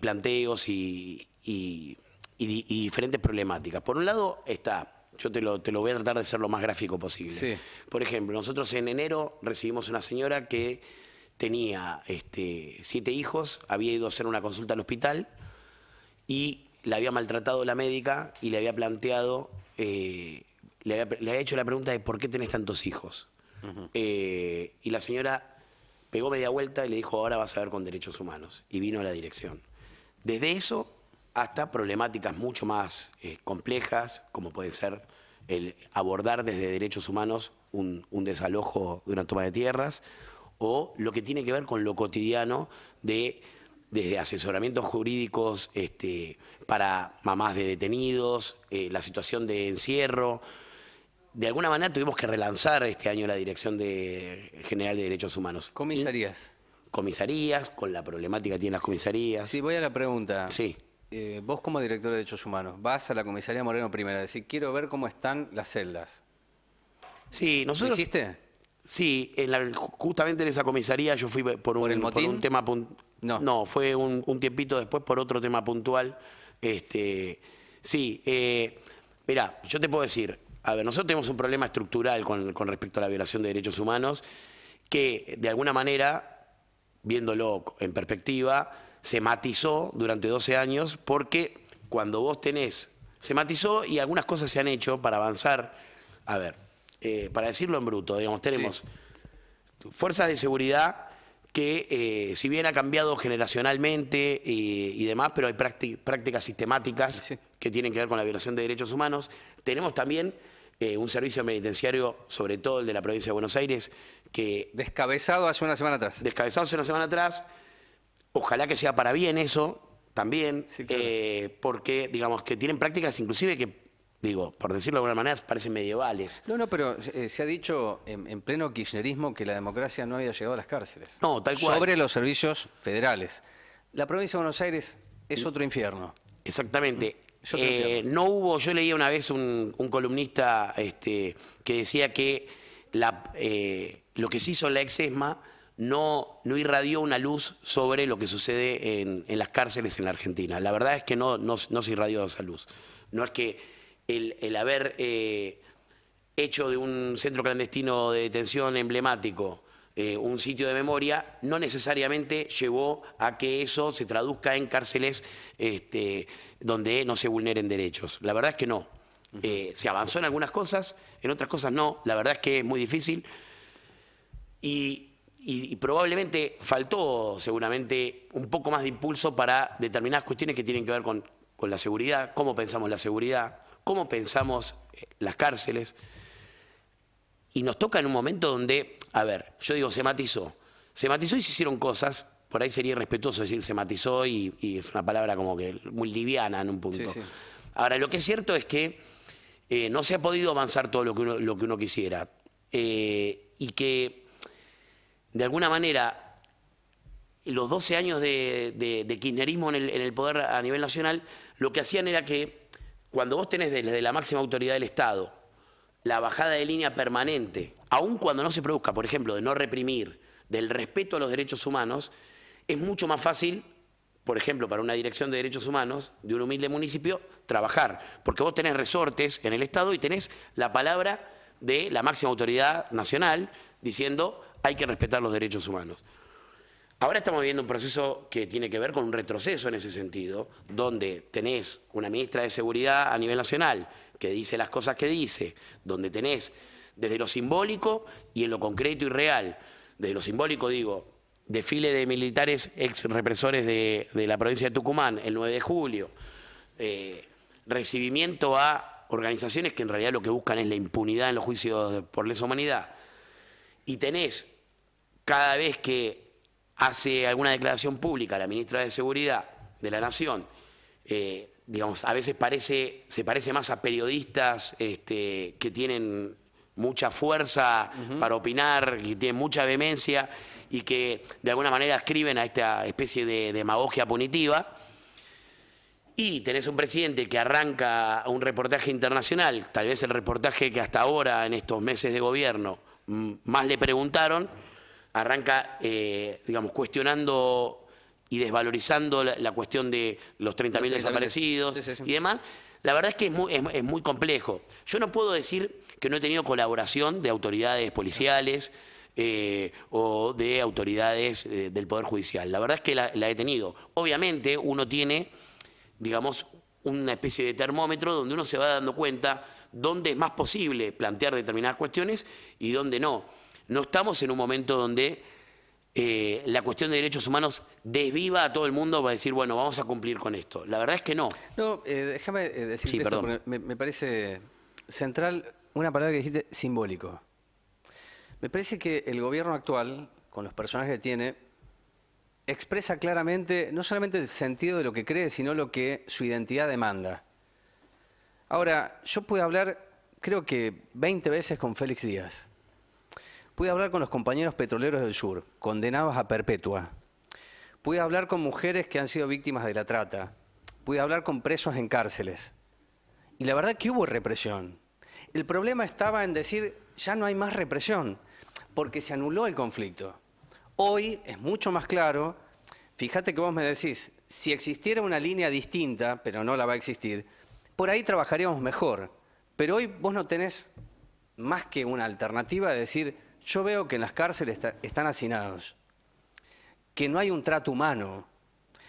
planteos y, y diferentes problemáticas. Por un lado está yo te lo, te lo voy a tratar de ser lo más gráfico posible. Por ejemplo, nosotros en enero recibimos una señora que tenía este, siete hijos, había ido a hacer una consulta al hospital y la había maltratado la médica y le había planteado, eh, le, había, hecho la pregunta de por qué tenés tantos hijos. Eh, y la señora pegó media vuelta y le dijo, ahora vas a ver con derechos humanos. Y vino a la dirección. Desde eso hasta problemáticas mucho más eh, complejas, como puede ser el abordar desde derechos humanos un, desalojo de una toma de tierras, o lo que tiene que ver con lo cotidiano de desde asesoramientos jurídicos este, para mamás de detenidos, eh, la situación de encierro. De alguna manera tuvimos que relanzar este año la Dirección General de Derechos Humanos. Comisarías. Comisarías, con la problemática que tienen las comisarías. Sí, voy a la pregunta. Sí. Eh, vos como director de Derechos Humanos, vas a la comisaría Moreno primero a decir, quiero ver cómo están las celdas. Sí, nosotros... ¿Lo hiciste? Sí, justamente en esa comisaría yo fui por un, tema puntual. No. no. fue un, tiempito después por otro tema puntual. Este, sí, eh, mira yo te puedo decir, a ver, nosotros tenemos un problema estructural con, con respecto a la violación de derechos humanos que de alguna manera, viéndolo en perspectiva, se matizó durante 12 años porque cuando vos tenés, se matizó y algunas cosas se han hecho para avanzar. A ver, eh, para decirlo en bruto, digamos, tenemos fuerzas de seguridad que eh, si bien ha cambiado generacionalmente eh, y, demás, pero hay prácticas sistemáticas que tienen que ver con la violación de derechos humanos, tenemos también un servicio penitenciario, sobre todo el de la provincia de Buenos Aires, que... Descabezado hace una semana atrás. Descabezado hace una semana atrás, Ojalá que sea para bien eso también, eh, porque digamos que tienen prácticas inclusive que, digo, por decirlo de alguna manera, parecen medievales. No, no, pero eh, se ha dicho en, pleno kirchnerismo que la democracia no había llegado a las cárceles. No, tal cual. Sobre los servicios federales. La provincia de Buenos Aires es otro infierno. Exactamente. Mm, eh, no hubo, yo leía una vez un, columnista este, que decía que lo que se hizo en la ex-ESMA no, irradió una luz sobre lo que sucede en, las cárceles en la Argentina. La verdad es que no, se irradió esa luz. No es que el, haber eh, hecho de un centro clandestino de detención emblemático eh, un sitio de memoria, no necesariamente llevó a que eso se traduzca en cárceles este, donde no se vulneren derechos. La verdad es que no. Eh, se avanzó en algunas cosas, en otras cosas no. La verdad es que es muy difícil. Y y, probablemente faltó seguramente un poco más de impulso para determinadas cuestiones que tienen que ver con, la seguridad, cómo pensamos la seguridad, cómo pensamos eh, las cárceles. Y nos toca en un momento donde, a ver, yo digo, se matizó. Se matizó y se hicieron cosas, por ahí sería irrespetuoso decir se matizó y, es una palabra como que muy liviana en un punto. Ahora, lo que es cierto es que eh, no se ha podido avanzar todo lo que uno, lo que uno quisiera. Eh, y que de alguna manera, los 12 años de, kirchnerismo en el, en el, poder a nivel nacional, lo que hacían era que cuando vos tenés desde la máxima autoridad del Estado la bajada de línea permanente, aun cuando no se produzca, por ejemplo, de no reprimir, del respeto a los derechos humanos, es mucho más fácil, por ejemplo, para una dirección de derechos humanos de un humilde municipio, trabajar, porque vos tenés resortes en el Estado y tenés la palabra de la máxima autoridad nacional diciendo hay que respetar los derechos humanos. Ahora estamos viviendo un proceso que tiene que ver con un retroceso en ese sentido, donde tenés una ministra de Seguridad a nivel nacional que dice las cosas que dice, donde tenés desde lo simbólico y en lo concreto y real, desde lo simbólico digo, desfile de militares ex represores de, la provincia de Tucumán el 9 de julio, eh, recibimiento a organizaciones que en realidad lo que buscan es la impunidad en los juicios por lesa humanidad, y tenés cada vez que hace alguna declaración pública la ministra de Seguridad de la Nación, eh, digamos, a veces parece, se parece más a periodistas este, que tienen mucha fuerza para opinar, que tienen mucha vehemencia y que de alguna manera escriben a esta especie de demagogia punitiva. Y tenés un presidente que arranca un reportaje internacional, tal vez el reportaje que hasta ahora, en estos meses de gobierno, más le preguntaron, arranca, eh, digamos, cuestionando y desvalorizando la, cuestión de los 30.000 desaparecidos y demás. La verdad es que es muy, es, muy, complejo. Yo no puedo decir que no he tenido colaboración de autoridades policiales eh, o de autoridades eh, del Poder Judicial. La verdad es que la, la he tenido. Obviamente uno tiene, digamos, una especie de termómetro donde uno se va dando cuenta dónde es más posible plantear determinadas cuestiones y dónde no. No estamos en un momento donde eh, la cuestión de derechos humanos desviva a todo el mundo para decir, bueno, vamos a cumplir con esto. La verdad es que no. No, eh, déjame eh, decirte esto, me, me, parece central una palabra que dijiste, simbólico. Me parece que el gobierno actual, con los personajes que tiene, expresa claramente no solamente el sentido de lo que cree, sino lo que su identidad demanda. Ahora, yo pude hablar creo que 20 veces con Félix Díaz. Pude hablar con los compañeros petroleros del sur, condenados a perpetua. Pude hablar con mujeres que han sido víctimas de la trata. Pude hablar con presos en cárceles. Y la verdad que hubo represión. El problema estaba en decir, ya no hay más represión, porque se anuló el conflicto. Hoy es mucho más claro, fíjate que vos me decís, si existiera una línea distinta, pero no la va a existir, por ahí trabajaríamos mejor. Pero hoy vos no tenés más que una alternativa de decir, yo veo que en las cárceles están hacinados, que no hay un trato humano,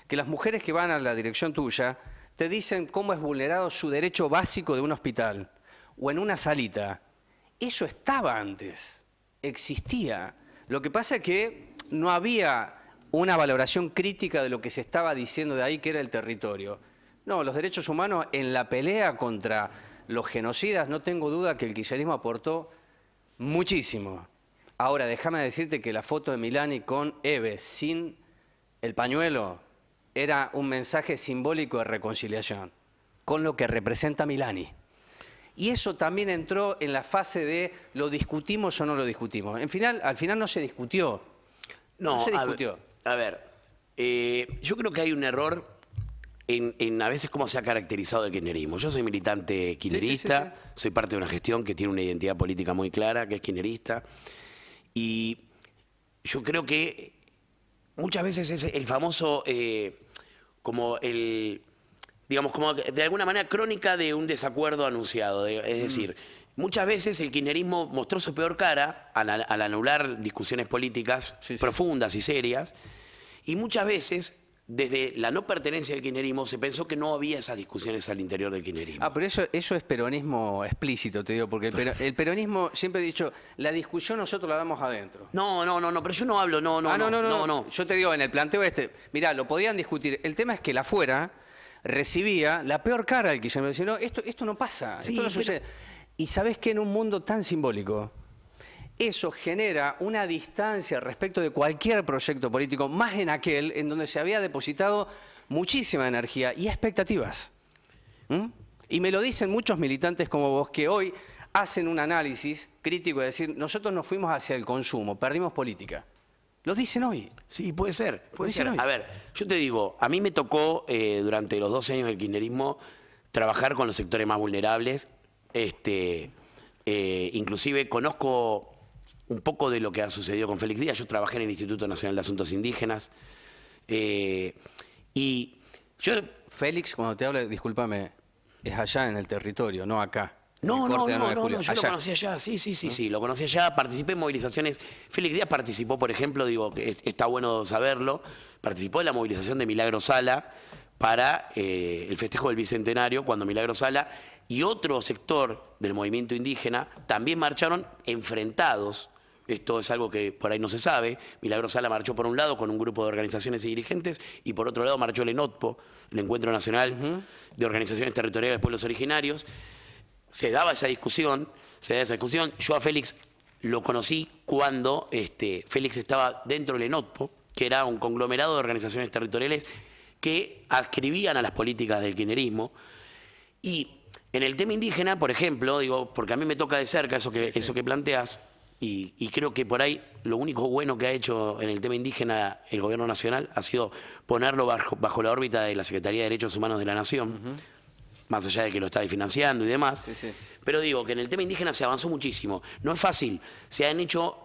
que las mujeres que van a la dirección tuya te dicen cómo es vulnerado su derecho básico de un hospital o en una salita. Eso estaba antes, existía. Lo que pasa es que no había una valoración crítica de lo que se estaba diciendo de ahí, que era el territorio. No, los derechos humanos en la pelea contra los genocidas, no tengo duda que el kirchnerismo aportó muchísimo. Ahora, déjame decirte que la foto de Milani con Eve sin el pañuelo era un mensaje simbólico de reconciliación con lo que representa Milani. Y eso también entró en la fase de lo discutimos o no lo discutimos. En final, al final no se discutió. No, se discutió. A ver, eh, yo creo que hay un error en, a veces cómo se ha caracterizado el kirchnerismo. Yo soy militante kirchnerista, soy parte de una gestión que tiene una identidad política muy clara, que es kirchnerista. Y yo creo que muchas veces es el famoso, eh, como el, digamos, como de alguna manera crónica de un desacuerdo anunciado. Es mm. decir, muchas veces el kirchnerismo mostró su peor cara al, anular discusiones políticas profundas y serias. Y muchas veces desde la no pertenencia al kirchnerismo se pensó que no había esas discusiones al interior del kirchnerismo. Ah, pero eso, eso es peronismo explícito, te digo, porque el, peronismo siempre ha dicho, la discusión nosotros la damos adentro. No, no, no, no, pero yo no hablo, ah, no, no, no, no, no, no, Yo te digo, en el planteo este, mirá, lo podían discutir. El tema es que la afuera recibía la peor cara del kirchnerismo, decía, no, esto, esto no pasa, esto no sucede. Y sabes que en un mundo tan simbólico, eso genera una distancia respecto de cualquier proyecto político, más en aquel en donde se había depositado muchísima energía y expectativas. ¿Mm? Y me lo dicen muchos militantes como vos que hoy hacen un análisis crítico de decir, nosotros nos fuimos hacia el consumo, perdimos política. Lo dicen hoy. Sí, puede ser. Puede ser. A ver, yo te digo, a mí me tocó eh, durante los 12 años del kirchnerismo trabajar con los sectores más vulnerables. Este, eh, inclusive conozco un poco de lo que ha sucedido con Félix Díaz. Yo trabajé en el Instituto Nacional de Asuntos Indígenas eh, y yo... Félix, cuando te hablo discúlpame, es allá en el territorio, no acá. No, no, no, no, yo lo conocí allá, sí, sí, sí, sí, lo conocí allá, participé en movilizaciones. Félix Díaz participó, por ejemplo, digo, está bueno saberlo, participó en la movilización de Milagro Sala para eh, el festejo del Bicentenario, cuando Milagro Sala y otro sector del movimiento indígena también marcharon enfrentados esto es algo que por ahí no se sabe, Milagro Sala marchó por un lado con un grupo de organizaciones y dirigentes y por otro lado marchó el ENOTPO, el Encuentro Nacional de Organizaciones Territoriales de Pueblos Originarios. Se daba esa discusión, se daba esa discusión. Yo a Félix lo conocí cuando este, Félix estaba dentro del ENOTPO, que era un conglomerado de organizaciones territoriales que adscribían a las políticas del kirchnerismo. Y en el tema indígena, por ejemplo, digo, porque a mí me toca de cerca eso que, eso que planteas, y, creo que por ahí lo único bueno que ha hecho en el tema indígena el gobierno nacional ha sido ponerlo bajo, la órbita de la Secretaría de Derechos Humanos de la Nación, más allá de que lo está financiando y demás. Pero digo que en el tema indígena se avanzó muchísimo. No es fácil. Se han hecho,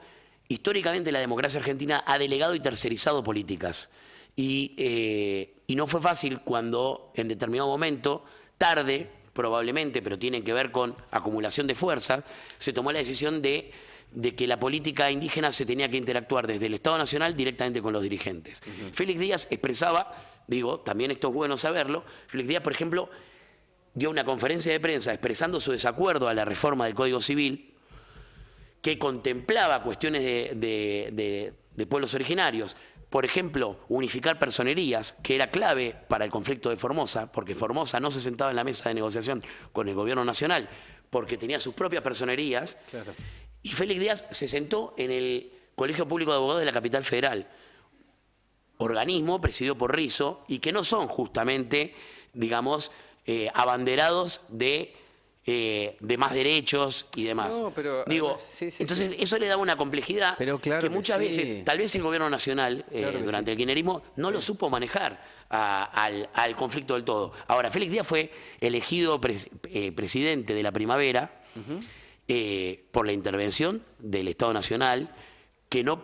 históricamente la democracia argentina ha delegado y tercerizado políticas. Y, eh, y no fue fácil cuando en determinado momento, tarde probablemente, pero tiene que ver con acumulación de fuerzas se tomó la decisión de de que la política indígena se tenía que interactuar desde el Estado Nacional directamente con los dirigentes. Félix Díaz expresaba, digo, también esto es bueno saberlo, Félix Díaz, por ejemplo, dio una conferencia de prensa expresando su desacuerdo a la reforma del Código Civil, que contemplaba cuestiones de, de pueblos originarios, por ejemplo, unificar personerías, que era clave para el conflicto de Formosa, porque Formosa no se sentaba en la mesa de negociación con el gobierno nacional, porque tenía sus propias personerías. Claro. Y Félix Díaz se sentó en el Colegio Público de Abogados de la Capital Federal, organismo presidido por Rizo y que no son justamente, digamos, eh, abanderados de, eh, de más derechos y demás. pero, Digo, entonces eso le da una complejidad que muchas veces, tal vez el gobierno nacional eh, durante el kirchnerismo no lo supo manejar al, conflicto del todo. Ahora, Félix Díaz fue elegido presidente de la primavera. Eh, por la intervención del Estado Nacional que, no,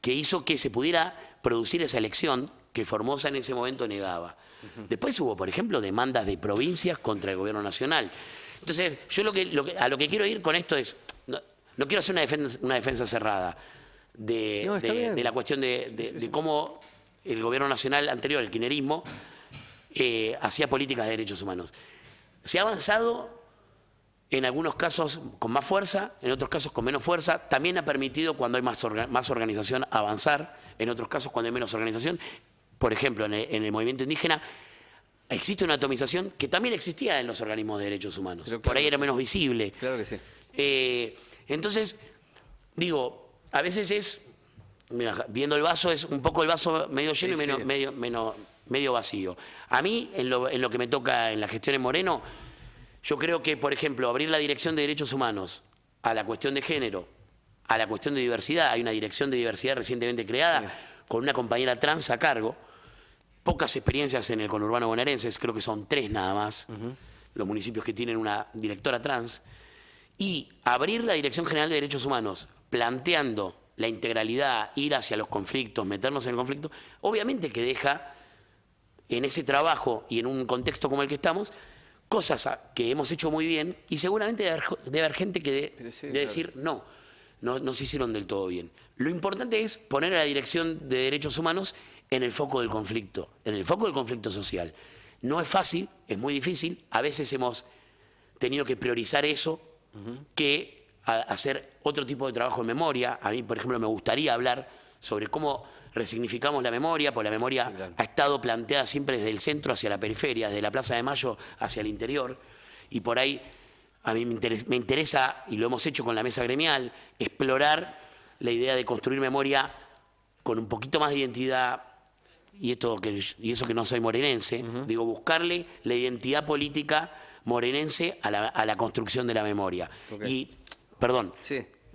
que hizo que se pudiera producir esa elección que Formosa en ese momento negaba. Después hubo, por ejemplo, demandas de provincias contra el gobierno nacional. Entonces, yo a lo que quiero ir con esto es, no, quiero hacer una defensa, cerrada de, la cuestión de, cómo el gobierno nacional anterior, el kirchnerismo, eh, hacía políticas de derechos humanos. Se ha avanzado en algunos casos con más fuerza, en otros casos con menos fuerza. También ha permitido cuando hay más, organización avanzar, en otros casos cuando hay menos organización. Por ejemplo, en el, movimiento indígena existe una atomización que también existía en los organismos de derechos humanos. Por ahí era menos visible. Claro que sí. Eh, entonces, digo, a veces es, viendo el vaso, es un poco el vaso medio lleno y medio, vacío. A mí, en lo, en lo que me toca en la gestión en Moreno, yo creo que, por ejemplo, abrir la Dirección de Derechos Humanos a la cuestión de género, a la cuestión de diversidad, hay una Dirección de Diversidad recientemente creada con una compañera trans a cargo, pocas experiencias en el conurbano bonaerense, creo que son tres nada más, los municipios que tienen una directora trans, y abrir la Dirección General de Derechos Humanos planteando la integralidad, ir hacia los conflictos, meternos en el conflicto, obviamente que deja en ese trabajo y en un contexto como el que estamos, cosas que hemos hecho muy bien y seguramente debe haber, gente que de, decir no, no, se hicieron del todo bien. Lo importante es poner a la Dirección de Derechos Humanos en el foco del conflicto, en el foco del conflicto social. No es fácil, es muy difícil, a veces hemos tenido que priorizar eso que hacer otro tipo de trabajo en memoria. A mí, por ejemplo, me gustaría hablar sobre cómo resignificamos la memoria, porque la memoria ha estado planteada siempre desde el centro hacia la periferia, desde la Plaza de Mayo hacia el interior, y por ahí a mí me interesa, y lo hemos hecho con la mesa gremial, explorar la idea de construir memoria con un poquito más de identidad, y, esto y eso que no soy morenense, digo, buscarle la identidad política morenense a la, construcción de la memoria. Y, perdón,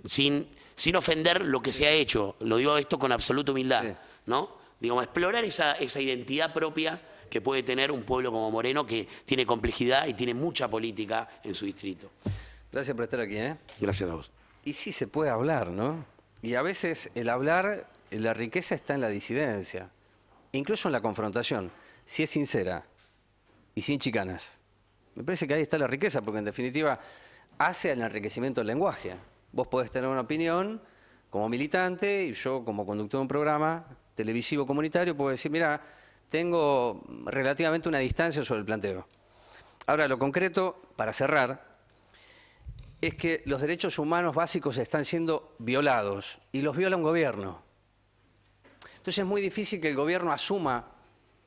sin sin ofender lo que se ha hecho. Lo digo esto con absoluta humildad, ¿no? Digamos, explorar esa, esa identidad propia que puede tener un pueblo como Moreno que tiene complejidad y tiene mucha política en su distrito. Gracias por estar aquí, ¿eh? Gracias a vos. Y sí se puede hablar, ¿no? Y a veces el hablar, la riqueza está en la disidencia, incluso en la confrontación, si es sincera y sin chicanas. Me parece que ahí está la riqueza, porque en definitiva hace al enriquecimiento del lenguaje. Vos podés tener una opinión como militante y yo como conductor de un programa televisivo comunitario puedo decir, mira, tengo relativamente una distancia sobre el planteo. Ahora, lo concreto, para cerrar, es que los derechos humanos básicos están siendo violados y los viola un gobierno. Entonces es muy difícil que el gobierno asuma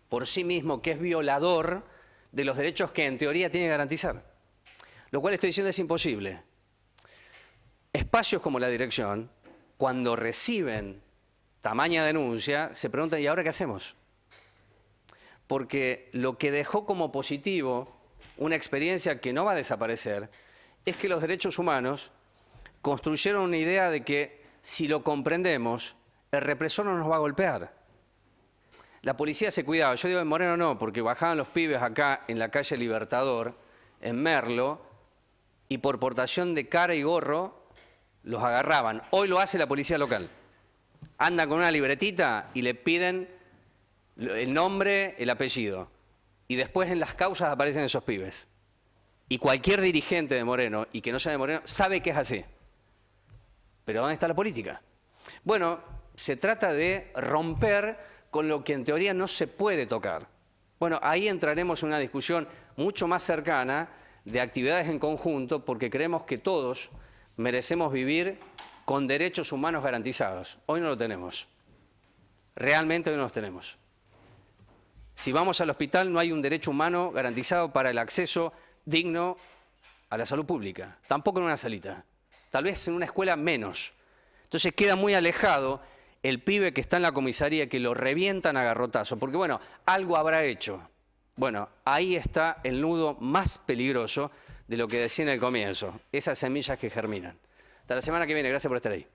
por sí mismo que es violador de los derechos que en teoría tiene que garantizar. Lo cual estoy diciendo es imposible espacios como la dirección, cuando reciben tamaña denuncia, se preguntan, ¿y ahora qué hacemos? Porque lo que dejó como positivo una experiencia que no va a desaparecer es que los derechos humanos construyeron una idea de que si lo comprendemos, el represor no nos va a golpear. La policía se cuidaba, yo digo en Moreno no, porque bajaban los pibes acá en la calle Libertador, en Merlo, y por portación de cara y gorro los agarraban. Hoy lo hace la policía local. Andan con una libretita y le piden el nombre, el apellido. Y después en las causas aparecen esos pibes. Y cualquier dirigente de Moreno, y que no sea de Moreno, sabe que es así. Pero ¿dónde está la política? Bueno, se trata de romper con lo que en teoría no se puede tocar. Bueno, ahí entraremos en una discusión mucho más cercana de actividades en conjunto, porque creemos que todos merecemos vivir con derechos humanos garantizados. Hoy no lo tenemos. Realmente hoy no los tenemos. Si vamos al hospital no hay un derecho humano garantizado para el acceso digno a la salud pública. Tampoco en una salita. Tal vez en una escuela menos. Entonces queda muy alejado el pibe que está en la comisaría que lo revientan a garrotazo, porque bueno, algo habrá hecho. Bueno, ahí está el nudo más peligroso de lo que decía en el comienzo, esas semillas que germinan. Hasta la semana que viene, gracias por estar ahí.